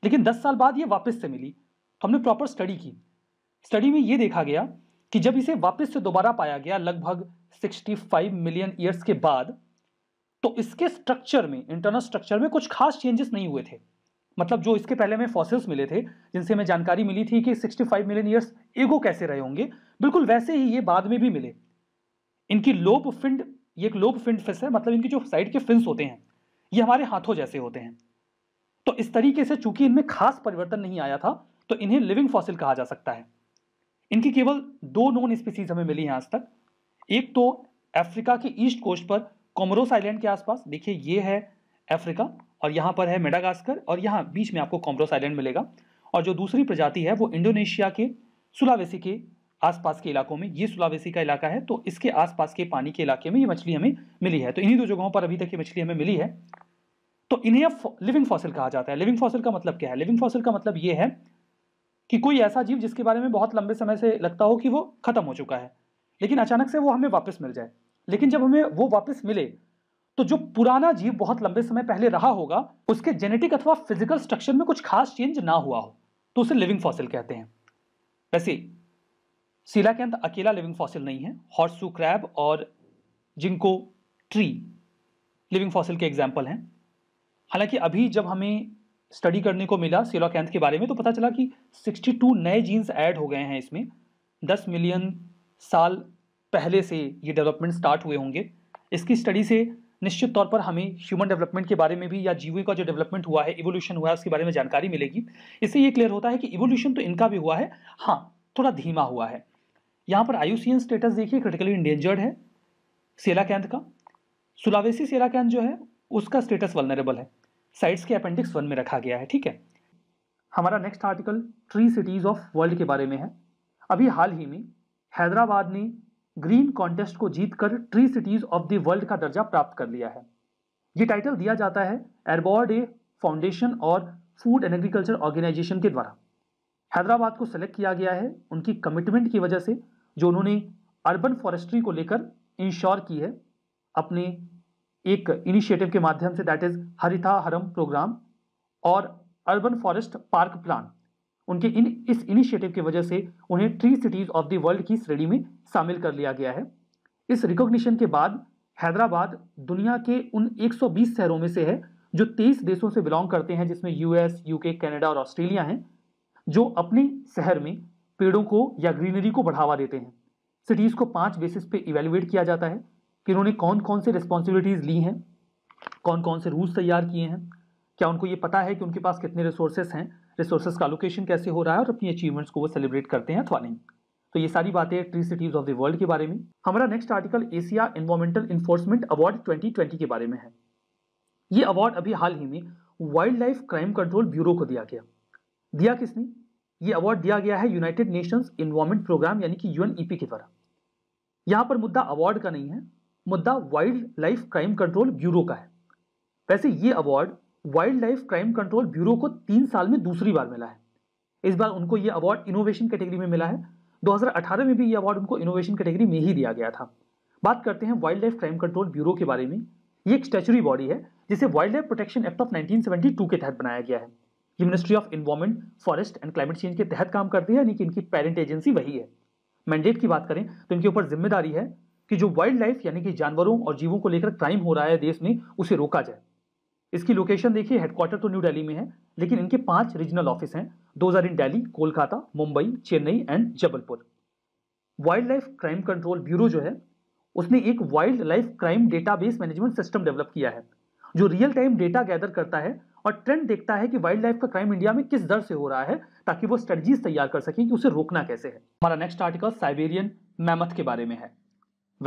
Speaker 1: लेकिन 10 साल बाद ये वापस से मिली तो हमने प्रॉपर स्टडी की स्टडी में ये देखा गया कि जब इसे वापस से दोबारा पाया गया लगभग 65 मिलियन ईयर्स के बाद तो इसके स्ट्रक्चर में इंटरनल स्ट्रक्चर में कुछ खास चेंजेस नहीं हुए थे मतलब जो इसके पहले हमें फॉसिल्स मिले थे जिनसे हमें जानकारी मिली थी कि 65 मिलियन ईयर्स एगो कैसे रहे होंगे बिल्कुल वैसे ही ये बाद में भी मिले इनकी लोब फिंड ये एक लोब फिंड फिस है मतलब इनकी जो साइड के फिंस होते हैं ये हमारे हाथों जैसे होते हैं तो इस तरीके से चूंकि इनमें खास परिवर्तन नहीं आया था तो इन्हें लिविंग फॉसिल कहा जा सकता है इनकी केवल दो नॉन स्पीसीज हमें मिली हैं आज तक एक तो अफ्रीका के ईस्ट कोस्ट पर कॉमरोस आइलैंड के आसपास देखिए ये है अफ्रीका और यहाँ पर है मेडागास्कर और यहाँ बीच में आपको कॉम्ब्रोस आइलैंड मिलेगा और जो दूसरी प्रजाति है वो इंडोनेशिया के सुलावेसी के आसपास के इलाकों में ये सुलावेसी का इलाका है तो इसके आसपास के पानी के इलाके में ये मछली हमें मिली है तो इन्हीं दो जगहों पर अभी तक ये मछली हमें मिली है तो इन्हें अब लिविंग फॉसिल कहा जाता है लिविंग फॉसिल का मतलब क्या है लिविंग फॉसिल का मतलब ये है कि कोई ऐसा जीव जिसके बारे में बहुत लंबे समय से लगता हो कि वो खत्म हो चुका है लेकिन अचानक से वो हमें वापस मिल जाए लेकिन जब हमें वो वापस मिले तो जो पुराना जीव बहुत लंबे समय पहले रहा होगा उसके जेनेटिक अथवा फिजिकल स्ट्रक्चर में कुछ खास चेंज ना हुआ हो तो उसे लिविंग फॉसिल कहते हैं वैसे सीला के अंत अकेला लिविंग फॉसिल नहीं है हॉर्सू क्रैब और जिनको ट्री लिविंग फॉसिल के एग्जाम्पल हैं हालांकि अभी जब हमें स्टडी करने को मिला सीला कैंथ के बारे में तो पता चला कि 62 नए जीन्स ऐड हो गए हैं इसमें 10 मिलियन साल पहले से ये डेवलपमेंट स्टार्ट हुए होंगे इसकी स्टडी से निश्चित तौर पर हमें ह्यूमन डेवलपमेंट के बारे में भी या जीवों का जो डेवलपमेंट हुआ है इवोल्यूशन हुआ है उसके बारे में जानकारी मिलेगी इससे ये क्लियर होता है कि इवोल्यूशन तो इनका भी हुआ है हाँ थोड़ा धीमा हुआ है यहाँ पर आयुसीएन स्टेटस देखिए क्रिटिकली इंडेंजर्ड है सेला कैंथ का सुलावेसी सेला कैंथ जो है उसका स्टेटस वलनरेबल है साइट्स के अपेंडिक्स वन में रखा गया है ठीक है हमारा next article tree cities of world के बारे में है अभी हाल ही में हैदराबाद ने ग्रीन कॉन्टेस्ट को जीतकर tree cities of the world का दर्जा प्राप्त कर लिया है ये टाइटल दिया जाता है एरबॉर्ड ए फाउंडेशन और फूड एंड एग्रीकल्चर ऑर्गेनाइजेशन के द्वारा हैदराबाद को सेलेक्ट किया गया है उनकी कमिटमेंट की वजह से जो उन्होंने अर्बन फॉरेस्ट्री को लेकर इंश्योर की है अपने एक इनिशिएटिव के माध्यम से दैट इज हरिथा हरम प्रोग्राम और अर्बन फॉरेस्ट पार्क प्लान उनके इन इस इनिशिएटिव की वजह से उन्हें tree cities of the world की श्रेणी में शामिल कर लिया गया है इस रिकॉग्निशन के बाद हैदराबाद दुनिया के उन 120 शहरों में से है जो 23 देशों से बिलोंग करते हैं जिसमें यूएस यूके कनाडा और ऑस्ट्रेलिया हैं जो अपने शहर में पेड़ों को या ग्रीनरी को बढ़ावा देते हैं सिटीज़ को पाँच बेसिस पे इवेल्युएट किया जाता है कि उन्होंने कौन कौन से रिस्पॉन्सिबिलिटीज़ ली हैं कौन कौन से रूल्स तैयार किए हैं क्या उनको ये पता है कि उनके पास कितने रिसोर्सेस हैं रिसोर्सेज का लोकेशन कैसे हो रहा है और अपनी अचीवमेंट्स को वो सेलिब्रेट करते हैं अथवा नहीं तो ये सारी बातें tree cities of the world के बारे में हमारा next article Asia environmental enforcement award 2020 के बारे में है ये अवार्ड अभी हाल ही में wild life crime control bureau को दिया गया दिया किसने ये अवार्ड दिया गया है यूनाइटेड नेशंस इन्वायरमेंट प्रोग्राम यानी कि यूएनईपी के द्वारा यहाँ पर मुद्दा अवार्ड का नहीं है मुद्दा wild life crime control bureau का है वैसे ये award wild life crime control bureau को तीन साल में दूसरी बार मिला है इस बार उनको ये अवार्ड इनोवेशन कैटेगरी में मिला है 2018 में भी ये अवार्ड उनको इनोवेशन कैटेगरी में ही दिया गया था बात करते हैं wild life crime control bureau के बारे में ये एक स्टेचुरी बॉडी है जिसे wild life protection act of nineteen के तहत बनाया गया है ये ministry of environment forest and climate change के तहत काम करती है यानी कि इनकी पेरेंट एजेंसी वही है मैंडेट की बात करें तो इनके ऊपर जिम्मेदारी है कि जो वाइल्ड लाइफ यानी कि जानवरों और जीवों को लेकर क्राइम हो रहा है देश में उसे रोका जाए इसकी लोकेशन देखिए हेडक्वार्टर तो न्यू दिल्ली में है लेकिन इनके पांच रीजनल ऑफिस हैं दो हजार in Delhi Kolkata Mumbai Chennai and Jabalpur wild life crime control bureau जो है उसने एक wild life crime database management system develop किया है जो रियल टाइम डेटा गैदर करता है और ट्रेंड देखता है कि वाइल्ड लाइफ का क्राइम इंडिया में किस दर से हो रहा है ताकि वो स्ट्रेटजीज तैयार कर सके कि उसे रोकना कैसे है हमारा नेक्स्ट आर्टिकल साइबेरियन मैमथ के बारे में है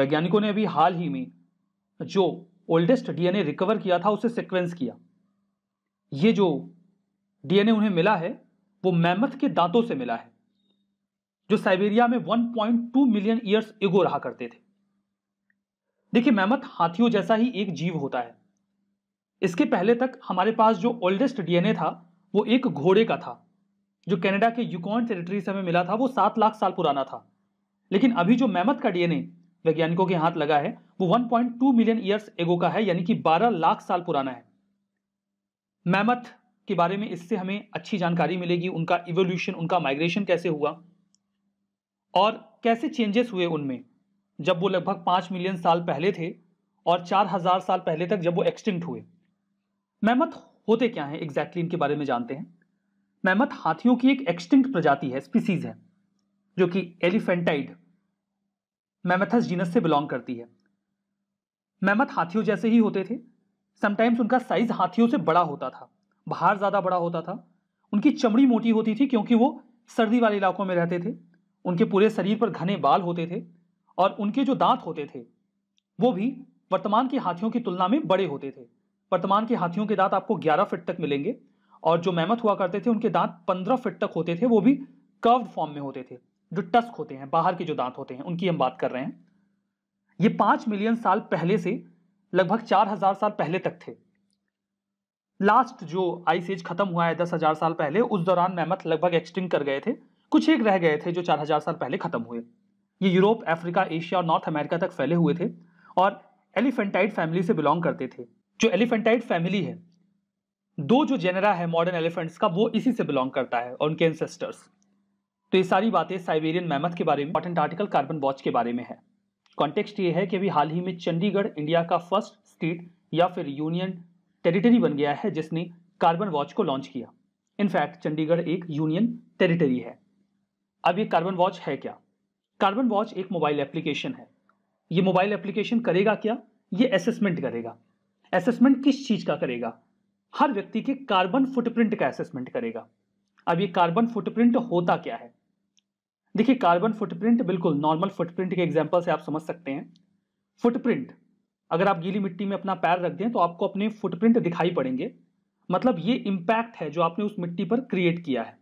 Speaker 1: वैज्ञानिकों ने अभी हाल ही में जो ओल्डेस्ट डीएनए रिकवर किया था उसे सिक्वेंस किया ये जो डीएनए उन्हें मिला है वो मैमथ के दांतों से मिला है जो साइबेरिया में 1.2 मिलियन ईयर्स एगो रहा करते थे देखिए मैमथ हाथियों जैसा ही एक जीव होता है इसके पहले तक हमारे पास जो ओल्डेस्ट डीएनए था वो एक घोड़े का था जो कनाडा के यूकॉन टेरिटरी से हमें मिला था वो सात लाख साल पुराना था लेकिन अभी जो मैमथ का डीएनए वैज्ञानिकों के हाथ लगा है वो 1.2 मिलियन ईयर्स एगो का है यानी कि 12 लाख साल पुराना है मैमथ के बारे में इससे हमें अच्छी जानकारी मिलेगी उनका इवोल्यूशन उनका माइग्रेशन कैसे हुआ और कैसे चेंजेस हुए उनमें जब वो लगभग पांच मिलियन साल पहले थे और चार हजार साल पहले तक जब वो एक्सटिंक्ट हुए मैमथ होते क्या है एग्जैक्टली exactly इनके बारे में जानते हैं मैमथ हाथियों की एक एक्सटिंक्ट प्रजाति है स्पीसीज है जो कि एलिफेंटाइड मैमथस जीनस से बिलोंग करती है मैमथ हाथियों जैसे ही होते थे समटाइम्स उनका साइज हाथियों से बड़ा होता था बाहर ज़्यादा बड़ा होता था उनकी चमड़ी मोटी होती थी क्योंकि वो सर्दी वाले इलाकों में रहते थे उनके पूरे शरीर पर घने बाल होते थे और उनके जो दांत होते थे वो भी वर्तमान के हाथियों की तुलना में बड़े होते थे वर्तमान के हाथियों के दांत आपको 11 फिट तक मिलेंगे और जो मेहमत हुआ करते थे उनके दांत 15 फिट तक होते थे वो भी कर्व्ड फॉर्म में होते थे जो टस्क होते हैं बाहर के जो दांत होते हैं उनकी हम बात कर रहे हैं ये पांच मिलियन साल पहले से लगभग चार हजार साल पहले तक थे लास्ट जो आइस एज खत्म हुआ है दस हजार साल पहले उस दौरान मैमथ लगभग एक्सटिंग कर गए थे कुछ एक रह गए थे जो चार हजार साल पहले खत्म हुए ये यूरोप अफ्रीका एशिया और नॉर्थ अमेरिका तक फैले हुए थे और एलिफेंटाइड फैमिली से बिलोंग करते थे जो एलिफेंटाइड फैमिली है दो जो जेनरा है मॉडर्न एलिफेंट्स का वो इसी से बिलोंग करता है और उनके एंसेस्टर्स तो ये सारी बातें साइबेरियन मैमथ के बारे में इंपॉर्टेंट आर्टिकल कार्बन वॉच के बारे में है कॉन्टेक्स्ट ये है कि अभी हाल ही में चंडीगढ़ इंडिया का फर्स्ट स्टेट या फिर यूनियन टेरिटरी बन गया है जिसने कार्बन वॉच को लॉन्च किया इनफैक्ट चंडीगढ़ एक यूनियन टेरिटरी है अब ये कार्बन वॉच है क्या कार्बन वॉच एक मोबाइल एप्लीकेशन है ये मोबाइल एप्लीकेशन करेगा क्या ये असेसमेंट करेगा असेसमेंट किस चीज़ का करेगा हर व्यक्ति के कार्बन फुटप्रिंट का असेसमेंट करेगा अब ये कार्बन फुटप्रिंट होता क्या है देखिए कार्बन फुटप्रिंट बिल्कुल नॉर्मल फुटप्रिंट के एग्जाम्पल से आप समझ सकते हैं फुटप्रिंट अगर आप गीली मिट्टी में अपना पैर रख दें तो आपको अपने फुटप्रिंट दिखाई पड़ेंगे मतलब ये इम्पैक्ट है जो आपने उस मिट्टी पर क्रिएट किया है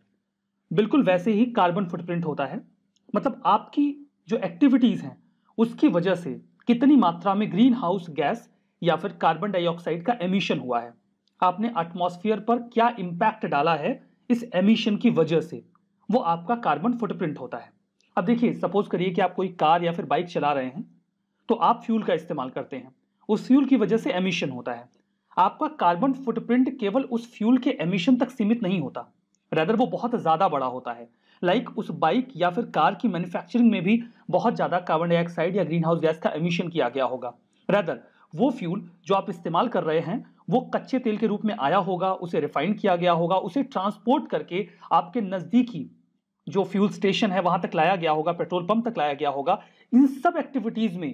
Speaker 1: बिल्कुल वैसे ही कार्बन फुटप्रिंट होता है मतलब आपकी जो एक्टिविटीज़ हैं उसकी वजह से कितनी मात्रा में ग्रीन हाउस गैस या फिर कार्बन डाइऑक्साइड का एमिशन हुआ है आपने एटमोसफियर पर क्या इम्पैक्ट डाला है इस एमिशन की वजह से वो आपका कार्बन फुटप्रिंट होता है अब देखिए सपोज करिए कि आप कोई कार या फिर बाइक चला रहे हैं तो आप फ्यूल का इस्तेमाल करते हैं उस फ्यूल की वजह से एमिशन होता है आपका कार्बन फुटप्रिंट केवल उस फ्यूल के एमिशन तक सीमित नहीं होता रेदर वो बहुत ज़्यादा बड़ा होता है लाइक like उस बाइक या फिर कार की मैन्युफैक्चरिंग में भी बहुत ज़्यादा कार्बन डाइऑक्साइड या ग्रीन हाउस गैस का एमिशन किया गया होगा रैदर वो फ्यूल जो आप इस्तेमाल कर रहे हैं वो कच्चे तेल के रूप में आया होगा उसे रिफाइंड किया गया होगा उसे ट्रांसपोर्ट करके आपके नज़दीकी जो फ्यूल स्टेशन है वहां तक लाया गया होगा पेट्रोल पंप तक लाया गया होगा इन सब एक्टिविटीज में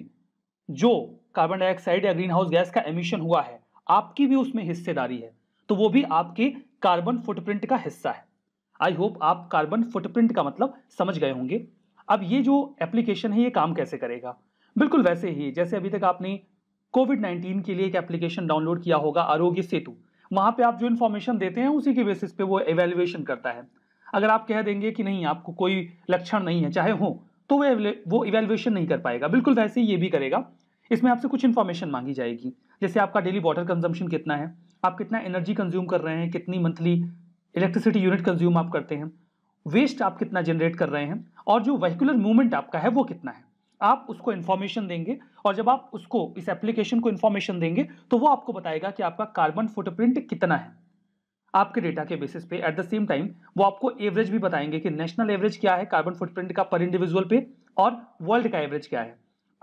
Speaker 1: जो कार्बन डाइऑक्साइड या ग्रीन हाउस गैस का एमिशन हुआ है आपकी भी उसमें हिस्सेदारी है तो वो भी आपके कार्बन फुटप्रिंट का हिस्सा है आई होप आप कार्बन फुटप्रिंट का मतलब समझ गए होंगे अब ये जो एप्लीकेशन है ये काम कैसे करेगा बिल्कुल वैसे ही जैसे अभी तक आपने कोविड 19 के लिए एक एप्लीकेशन डाउनलोड किया होगा आरोग्य सेतु वहां पे आप जो इन्फॉर्मेशन देते हैं उसी के बेसिस पे वो एवेल्युएशन करता है अगर आप कह देंगे कि नहीं आपको कोई लक्षण नहीं है चाहे हो तो वह वो इवेल्युएशन नहीं कर पाएगा बिल्कुल वैसे ही ये भी करेगा इसमें आपसे कुछ इन्फॉर्मेशन मांगी जाएगी जैसे आपका डेली वाटर कंजम्पशन कितना है आप कितना एनर्जी कंज्यूम कर रहे हैं कितनी मंथली इलेक्ट्रिसिटी यूनिट कंज्यूम आप करते हैं वेस्ट आप कितना जनरेट कर रहे हैं और जो वहीकुलर मूवमेंट आपका है वो कितना है आप उसको इन्फॉर्मेशन देंगे और जब आप उसको इस एप्लीकेशन को इन्फॉर्मेशन देंगे तो वो आपको बताएगा कि आपका कार्बन फुटप्रिंट कितना है आपके डेटा के बेसिस पे एट द सेम टाइम वो आपको एवरेज भी बताएंगे कि नेशनल एवरेज क्या है कार्बन फुटप्रिंट का पर इंडिविजुअल पे और वर्ल्ड का एवरेज क्या है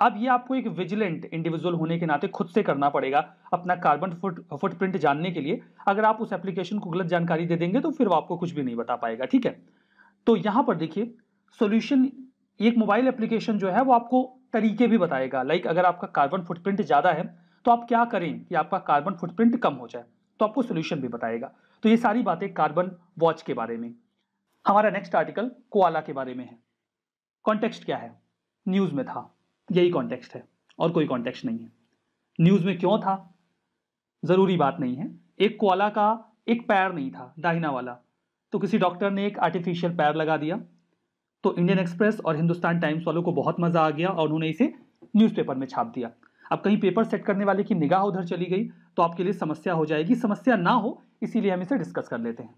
Speaker 1: अब ये आपको एक विजिलेंट इंडिविजुअल होने के नाते खुद से करना पड़ेगा अपना कार्बन फुट फुटप्रिंट जानने के लिए अगर आप उस एप्लीकेशन को गलत जानकारी दे देंगे तो फिर वो आपको कुछ भी नहीं बता पाएगा ठीक है तो यहाँ पर देखिए सोल्यूशन एक मोबाइल एप्लीकेशन जो है वो आपको तरीके भी बताएगा लाइक अगर आपका कार्बन फुटप्रिंट ज़्यादा है तो आप क्या करें कि आपका कार्बन फुटप्रिंट कम हो जाए तो आपको सोल्यूशन भी बताएगा तो ये सारी बातें कार्बन वॉच के बारे में हमारा नेक्स्ट आर्टिकल कोआला के बारे में है कॉन्टेक्स्ट क्या है न्यूज़ में था यही कॉन्टेक्स्ट है और कोई कॉन्टेक्स्ट नहीं है न्यूज़ में क्यों था ज़रूरी बात नहीं है एक कोआला का एक पैर नहीं था दाहिना वाला तो किसी डॉक्टर ने एक आर्टिफिशियल पैर लगा दिया तो इंडियन एक्सप्रेस और हिंदुस्तान टाइम्स वालों को बहुत मज़ा आ गया और उन्होंने इसे न्यूज़पेपर में छाप दिया अब कहीं पेपर सेट करने वाले की निगाह उधर चली गई तो आपके लिए समस्या हो जाएगी समस्या ना हो इसीलिए हम इसे डिस्कस कर लेते हैं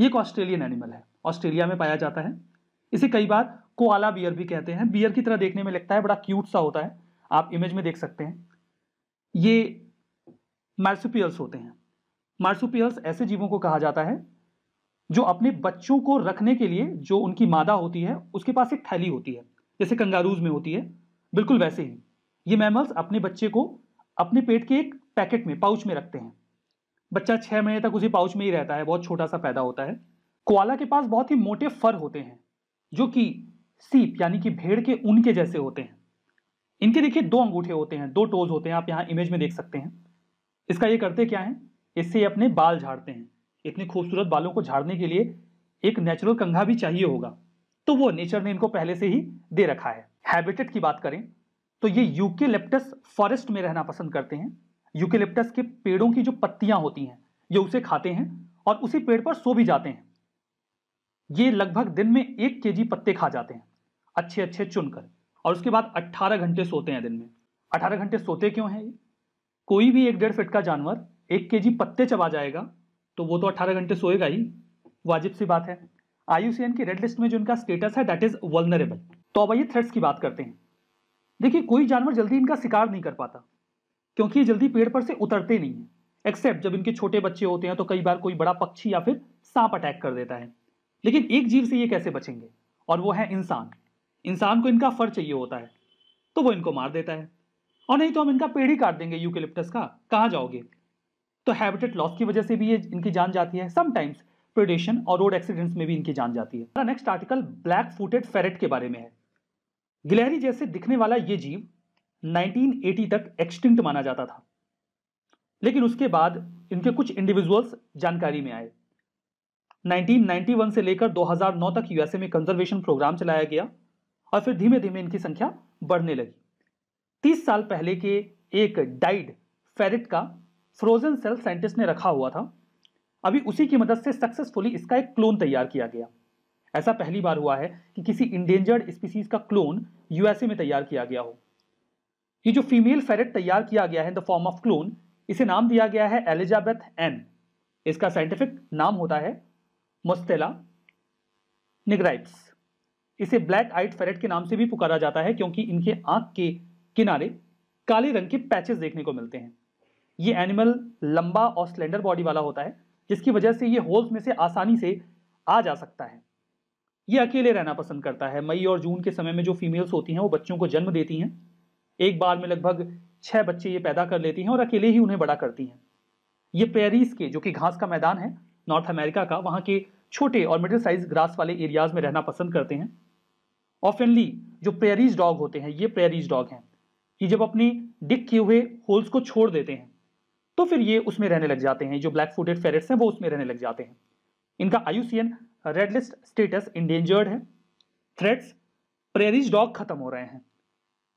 Speaker 1: ये एक ऑस्ट्रेलियन एनिमल है ऑस्ट्रेलिया में पाया जाता है इसे कई बार कोआला बियर भी कहते हैं बियर की तरह देखने में लगता है बड़ा क्यूट सा होता है आप इमेज में देख सकते हैं ये मार्सुपियल्स होते हैं मार्सुपियल्स ऐसे जीवों को कहा जाता है जो अपने बच्चों को रखने के लिए जो उनकी मादा होती है उसके पास एक थैली होती है जैसे कंगारूज में होती है बिल्कुल वैसे ही ये मैमल्स अपने बच्चे को अपने पेट के एक पैकेट में पाउच में रखते हैं बच्चा छः महीने तक उसी पाउच में ही रहता है बहुत छोटा सा पैदा होता है कोआला के पास बहुत ही मोटे फर होते हैं जो कि सीप यानी कि भेड़ के ऊन के जैसे होते हैं इनके देखिए दो अंगूठे होते हैं दो टोज होते हैं आप यहाँ इमेज में देख सकते हैं इसका ये करते क्या है इससे ये अपने बाल झाड़ते हैं इतने खूबसूरत बालों को झाड़ने के लिए एक नेचुरल कंघा भी चाहिए होगा तो वो नेचर ने इनको पहले से ही दे रखा है हैबिटेट की बात करें तो ये यूकेलिप्टस फॉरेस्ट में रहना पसंद करते हैं यूकेलेप्टस के पेड़ों की जो पत्तियां होती हैं ये उसे खाते हैं और उसी पेड़ पर सो भी जाते हैं ये लगभग दिन में एक के पत्ते खा जाते हैं अच्छे अच्छे चुनकर और उसके बाद अट्ठारह घंटे सोते हैं दिन में अठारह घंटे सोते क्यों हैं ये कोई भी एक डेढ़ फिट का जानवर एक के पत्ते चबा जाएगा तो वो तो अट्ठारह घंटे सोएगा ही वाजिब सी बात है आईयूसीएन की रेड लिस्ट में जो इनका स्टेटस है दैट इज वल्नरेबल तो अब आइए थ्रेड्स की बात करते हैं देखिए कोई जानवर जल्दी इनका शिकार नहीं कर पाता क्योंकि ये जल्दी पेड़ पर से उतरते नहीं है एक्सेप्ट जब इनके छोटे बच्चे होते हैं तो कई बार कोई बड़ा पक्षी या फिर सांप अटैक कर देता है लेकिन एक जीव से ये कैसे बचेंगे और वो है इंसान इंसान को इनका फर चाहिए होता है तो वो इनको मार देता है और नहीं तो हम इनका पेड़ ही काट देंगे यूकेलिप्टस का कहाँ जाओगे तो हैबिटेट लॉस की वजह से भी ये इनकी जान जाती है समटाइम्स प्रोडेशन और रोड एक्सीडेंट्स में भी इनकी जान जाती है next article black footed ferret के बारे में है गिलहरी जैसे दिखने वाला ये जीव 1980 तक एक्सटिंक्ट माना जाता था लेकिन उसके बाद इनके कुछ इंडिविजुअल्स जानकारी में आए 1991 से लेकर 2009 तक यूएसए में कंजर्वेशन प्रोग्राम चलाया गया और फिर धीमे धीमे इनकी संख्या बढ़ने लगी 30 साल पहले के एक डाइड फेरिट का फ्रोजन सेल साइंटिस्ट ने रखा हुआ था अभी उसी की मदद से सक्सेसफुली इसका एक क्लोन तैयार किया गया ऐसा पहली बार हुआ है कि किसी इंडेंजर्ड स्पीसीज का क्लोन यूएसए में तैयार किया गया हो ये जो फीमेल फेरेट तैयार किया गया है द फॉर्म ऑफ क्लोन इसे नाम दिया गया है एलिजाबेथ एन इसका साइंटिफिक नाम होता है मोस्तेला निग्राइप्स इसे ब्लैक आइट फेरेट के नाम से भी पुकारा जाता है क्योंकि इनके आंख के किनारे काले रंग के पैचेस देखने को मिलते हैं ये एनिमल लंबा और स्लेंडर बॉडी वाला होता है जिसकी वजह से ये होल्स में से आसानी से आ जा सकता है ये अकेले रहना पसंद करता है मई और जून के समय में जो फीमेल्स होती हैं वो बच्चों को जन्म देती हैं एक बार में लगभग छह बच्चे ये पैदा कर लेती हैं और अकेले ही उन्हें बड़ा करती हैं ये पेरिस के जो कि घास का मैदान है नॉर्थ अमेरिका का वहाँ के छोटे और मिडिल साइज ग्रास वाले एरियाज में रहना पसंद करते हैं ऑफेनली जो पेरिस डॉग होते हैं ये पेरिस डॉग हैं ये जब अपनी डिक किए हुए होल्स को छोड़ देते हैं तो फिर ये उसमें रहने लग जाते हैं जो ब्लैक फूटेड फेरेट्स हैं वो उसमें रहने लग जाते हैं इनका IUCN red list status endangered है थ्रेड्स प्रेरिज डॉग खत्म हो रहे हैं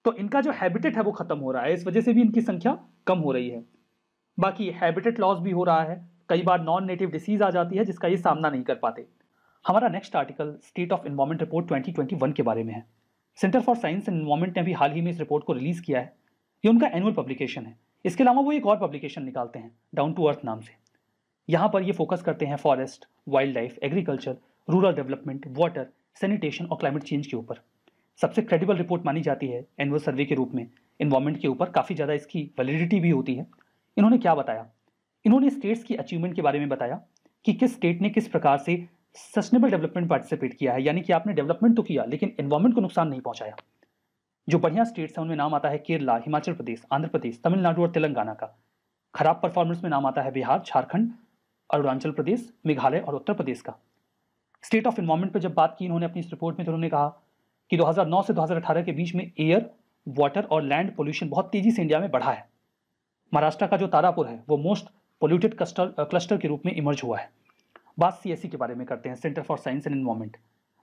Speaker 1: तो इनका जो हैबिटेट है वो खत्म हो रहा है इस वजह से भी इनकी संख्या कम हो रही है बाकी हैबिटेट लॉस भी हो रहा है कई बार नॉन नेटिव डिसीज आ जाती है जिसका ये सामना नहीं कर पाते हमारा next article state of environment report 2021 के बारे में है centre for science and environment ने भी हाल ही में इस रिपोर्ट को रिलीज़ किया है ये उनका एनुअल पब्लिकेशन है इसके अलावा वो एक और पब्लिकेशन निकालते हैं डाउन टू अर्थ नाम से यहाँ पर ये फोकस करते हैं forest wildlife agriculture rural development water sanitation और क्लाइमेट चेंज के ऊपर सबसे क्रेडिबल रिपोर्ट मानी जाती है एनुअल सर्वे के रूप में इन्वायरमेंट के ऊपर काफ़ी ज़्यादा इसकी वैलिडिटी भी होती है इन्होंने क्या बताया इन्होंने स्टेट्स की अचीवमेंट के बारे में बताया कि किस स्टेट ने किस प्रकार से सस्टेनेबल डेवलपमेंट पार्टिसिपेट किया है यानी कि आपने डेवलपमेंट तो किया लेकिन इन्वायरमेंट को नुकसान नहीं पहुंचाया जो बढ़िया स्टेट्स हैं उनमें नाम आता है केरला हिमाचल प्रदेश आंध्र प्रदेश तमिलनाडु और तेलंगाना का खराब परफॉर्मेंस में नाम आता है बिहार झारखंड अरुणाचल प्रदेश मेघालय और उत्तर प्रदेश का स्टेट ऑफ इन्वायरमेंट पर जब बात की इन्होंने अपनी इस रिपोर्ट में तो उन्होंने कहा कि 2009 से 2018 के बीच में एयर वाटर और लैंड पोल्यूशन बहुत तेजी से इंडिया में बढ़ा है महाराष्ट्र का जो तारापुर है वो मोस्ट पोल्यूटेड क्लस्टर क्लस्टर के रूप में इमर्ज हुआ है बात सी e के बारे में करते हैं centre for science and environment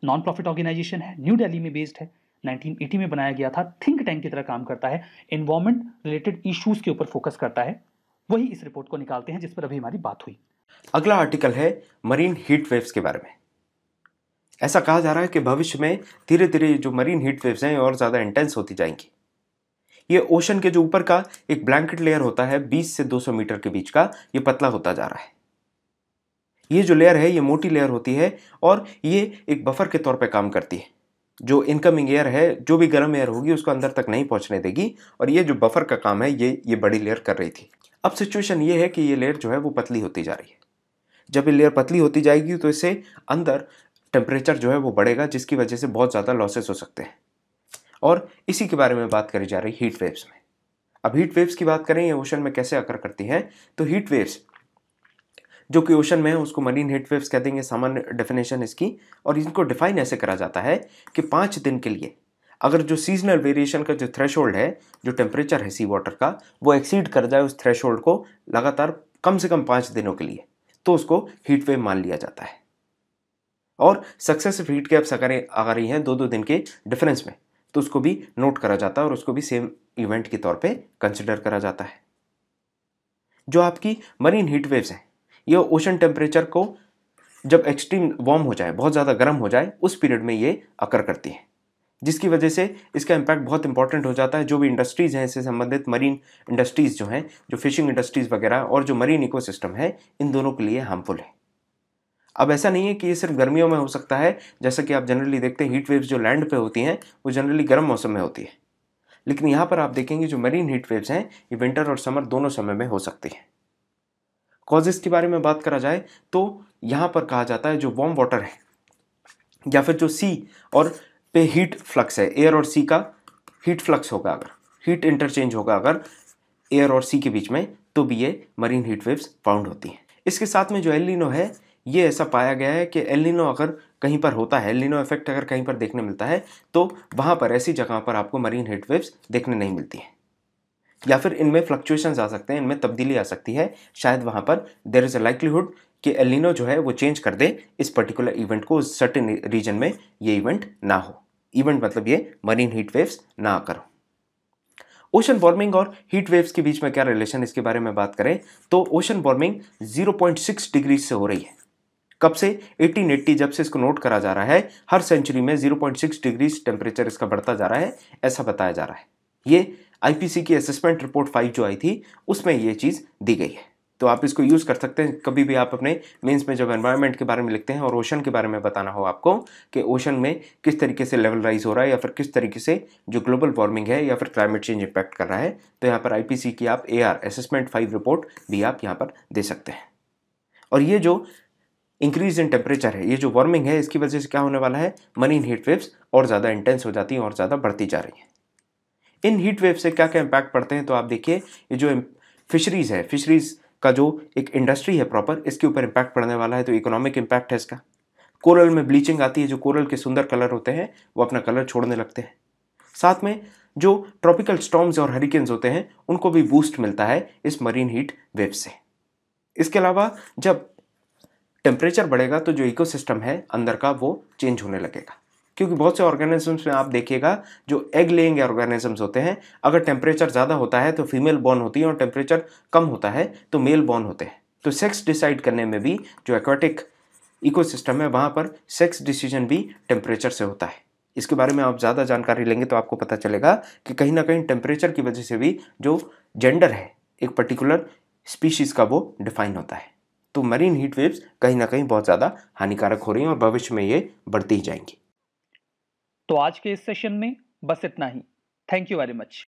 Speaker 1: non profit organisation है न्यू दिल्ली में बेस्ड है 1980 में बनाया गया था थिंक टैंक की तरह काम करता है इन्वायरमेंट रिलेटेड इश्यूज के ऊपर फोकस करता है वही इस रिपोर्ट को निकालते हैं जिस पर अभी हमारी बात हुई
Speaker 2: अगला आर्टिकल है मरीन हीट वेव्स के बारे में ऐसा कहा जा रहा है कि भविष्य में धीरे धीरे जो मरीन हीट वेव्स हैं और ज़्यादा इंटेंस होती जाएंगी ये ओशन के जो ऊपर का एक ब्लैंकेट लेयर होता है 20 से 200 मीटर के बीच का ये पतला होता जा रहा है ये जो लेयर है ये मोटी लेयर होती है और ये एक बफर के तौर पे काम करती है जो इनकमिंग एयर है जो भी गर्म एयर होगी उसको अंदर तक नहीं पहुंचने देगी और ये जो बफर का काम है ये ये बड़ी लेयर कर रही थी अब सिचुएशन ये है कि ये लेयर जो है वो पतली होती जा रही है जब ये लेयर पतली होती जाएगी तो इससे अंदर टेम्परेचर जो है वो बढ़ेगा जिसकी वजह से बहुत ज़्यादा लॉसेस हो सकते हैं और इसी के बारे में बात करी जा रही हीट वेव्स में अब हीट वेव्स की बात करें ये ओशन में कैसे अकर करती हैं तो हीट वेव्स जो कि ओशन में है उसको मरीन हीट वेव्स कह देंगे सामान्य डेफिनेशन इसकी और इनको डिफाइन ऐसे करा जाता है कि पाँच दिन के लिए अगर जो सीजनल वेरिएशन का जो थ्रेश है जो टेम्परेचर है सी वाटर का वो एक्सीड कर जाए उस थ्रेश को लगातार कम से कम पाँच दिनों के लिए तो उसको हीट वेव मान लिया जाता है और सक्सेसिव हीट के अब सकारें आ रही हैं दो दो दिन के डिफरेंस में तो उसको भी नोट करा जाता है और उसको भी सेम इवेंट के तौर पे कंसिडर करा जाता है जो आपकी मरीन हीट वेव्स हैं ये ओशन टेम्परेचर को जब एक्सट्रीम वार्म हो जाए बहुत ज़्यादा गर्म हो जाए उस पीरियड में ये अकर करती हैं जिसकी वजह से इसका इम्पैक्ट बहुत इंपॉर्टेंट हो जाता है जो भी इंडस्ट्रीज़ हैं इससे संबंधित मरीन इंडस्ट्रीज़ जो हैं जो फिशिंग इंडस्ट्रीज़ वगैरह और जो मरीन इकोसिस्टम है इन दोनों के लिए हार्मफुल है अब ऐसा नहीं है कि ये सिर्फ गर्मियों में हो सकता है जैसा कि आप जनरली देखते हैं हीट वेव्स जो लैंड पे होती हैं वो जनरली गर्म मौसम में होती है लेकिन यहाँ पर आप देखेंगे जो मरीन हीट वेव्स हैं ये विंटर और समर दोनों समय में हो सकती हैं कॉजेस के बारे में बात करा जाए तो यहाँ पर कहा जाता है जो वार्म वाटर है या फिर जो सी और पे हीट फ्लक्स है एयर और सी का हीट फ्लक्स होगा अगर हीट इंटरचेंज होगा अगर एयर और सी के बीच में तो भी ये मरीन हीट वेव्स फाउंड होती हैं इसके साथ में जो एलिनो है ये ऐसा पाया गया है कि एलिनो अगर कहीं पर होता है एलिनो इफेक्ट अगर कहीं पर देखने मिलता है तो वहाँ पर ऐसी जगह पर आपको मरीन हीट वेव्स देखने नहीं मिलती हैं या फिर इनमें फ्लक्चुएशंस आ सकते हैं इनमें तब्दीली आ सकती है शायद वहाँ पर देर इज़ अ लाइवलीहुड कि एलिनो जो है वो चेंज कर दे इस पर्टिकुलर इवेंट को उस सर्टेन रीजन में ये इवेंट ना हो इवेंट मतलब ये मरीन हीट वेव्स ना करो ओशन वार्मिंग और हीट वेव्स के बीच में क्या रिलेशन इसके बारे में बात करें तो ओशन वार्मिंग 0.6 डिग्री से हो रही है कब से 1880 जब से इसको नोट करा जा रहा है हर सेंचुरी में 0.6 डिग्री टेम्परेचर इसका बढ़ता जा रहा है ऐसा बताया जा रहा है ये आईपीसी की असेसमेंट रिपोर्ट फाइव जो आई थी उसमें ये चीज़ दी गई है तो आप इसको यूज़ कर सकते हैं कभी भी आप अपने मीन्स में जब एनवायरनमेंट के बारे में लिखते हैं और ओशन के बारे में बताना हो आपको कि ओशन में किस तरीके से लेवल राइज हो रहा है या फिर किस तरीके से जो ग्लोबल वार्मिंग है या फिर क्लाइमेट चेंज इम्पैक्ट कर रहा है तो यहाँ पर आई की आप A R assessment five report भी आप यहाँ पर दे सकते हैं और ये जो इंक्रीज इन टेम्परेचर है ये जो वार्मिंग है इसकी वजह से क्या होने वाला है मनी इन हीट वेव्स और ज़्यादा इंटेंस हो जाती हैं और ज़्यादा बढ़ती जा रही हैं इन हीट वेव से क्या क्या इम्पैक्ट पड़ते हैं तो आप देखिए ये जो फिशरीज़ है फिशरीज़ का जो एक इंडस्ट्री है प्रॉपर इसके ऊपर इम्पैक्ट पड़ने वाला है तो इकोनॉमिक इम्पैक्ट है इसका कोरल में ब्लीचिंग आती है जो कोरल के सुंदर कलर होते हैं वो अपना कलर छोड़ने लगते हैं साथ में जो ट्रॉपिकल स्टॉम्स और हरिकेन्स होते हैं उनको भी बूस्ट मिलता है इस मरीन हीट वेव से इसके अलावा जब टेम्परेचर बढ़ेगा तो जो इकोसिस्टम है अंदर का वो चेंज होने लगेगा क्योंकि बहुत से ऑर्गेनिजम्स में आप देखिएगा जो एग लेंगे ऑर्गेनिजम्स होते हैं अगर टेम्परेचर ज़्यादा होता है तो फीमेल बॉर्न होती है और टेम्परेचर कम होता है तो मेल बॉर्न होते हैं तो सेक्स डिसाइड करने में भी जो एक्वाटिक इकोसिस्टम है वहाँ पर सेक्स डिसीजन भी टेम्परेचर से होता है इसके बारे में आप ज़्यादा जानकारी लेंगे तो आपको पता चलेगा कि कहीं ना कहीं टेम्परेचर की वजह से भी जो जेंडर है एक पर्टिकुलर स्पीशीज़ का वो डिफाइन होता है तो मरीन हीट वेव्स कहीं ना कहीं बहुत ज़्यादा हानिकारक हो रही हैं और भविष्य में ये बढ़ती ही जाएंगी
Speaker 1: तो आज के इस सेशन में बस इतना ही थैंक यू वेरी मच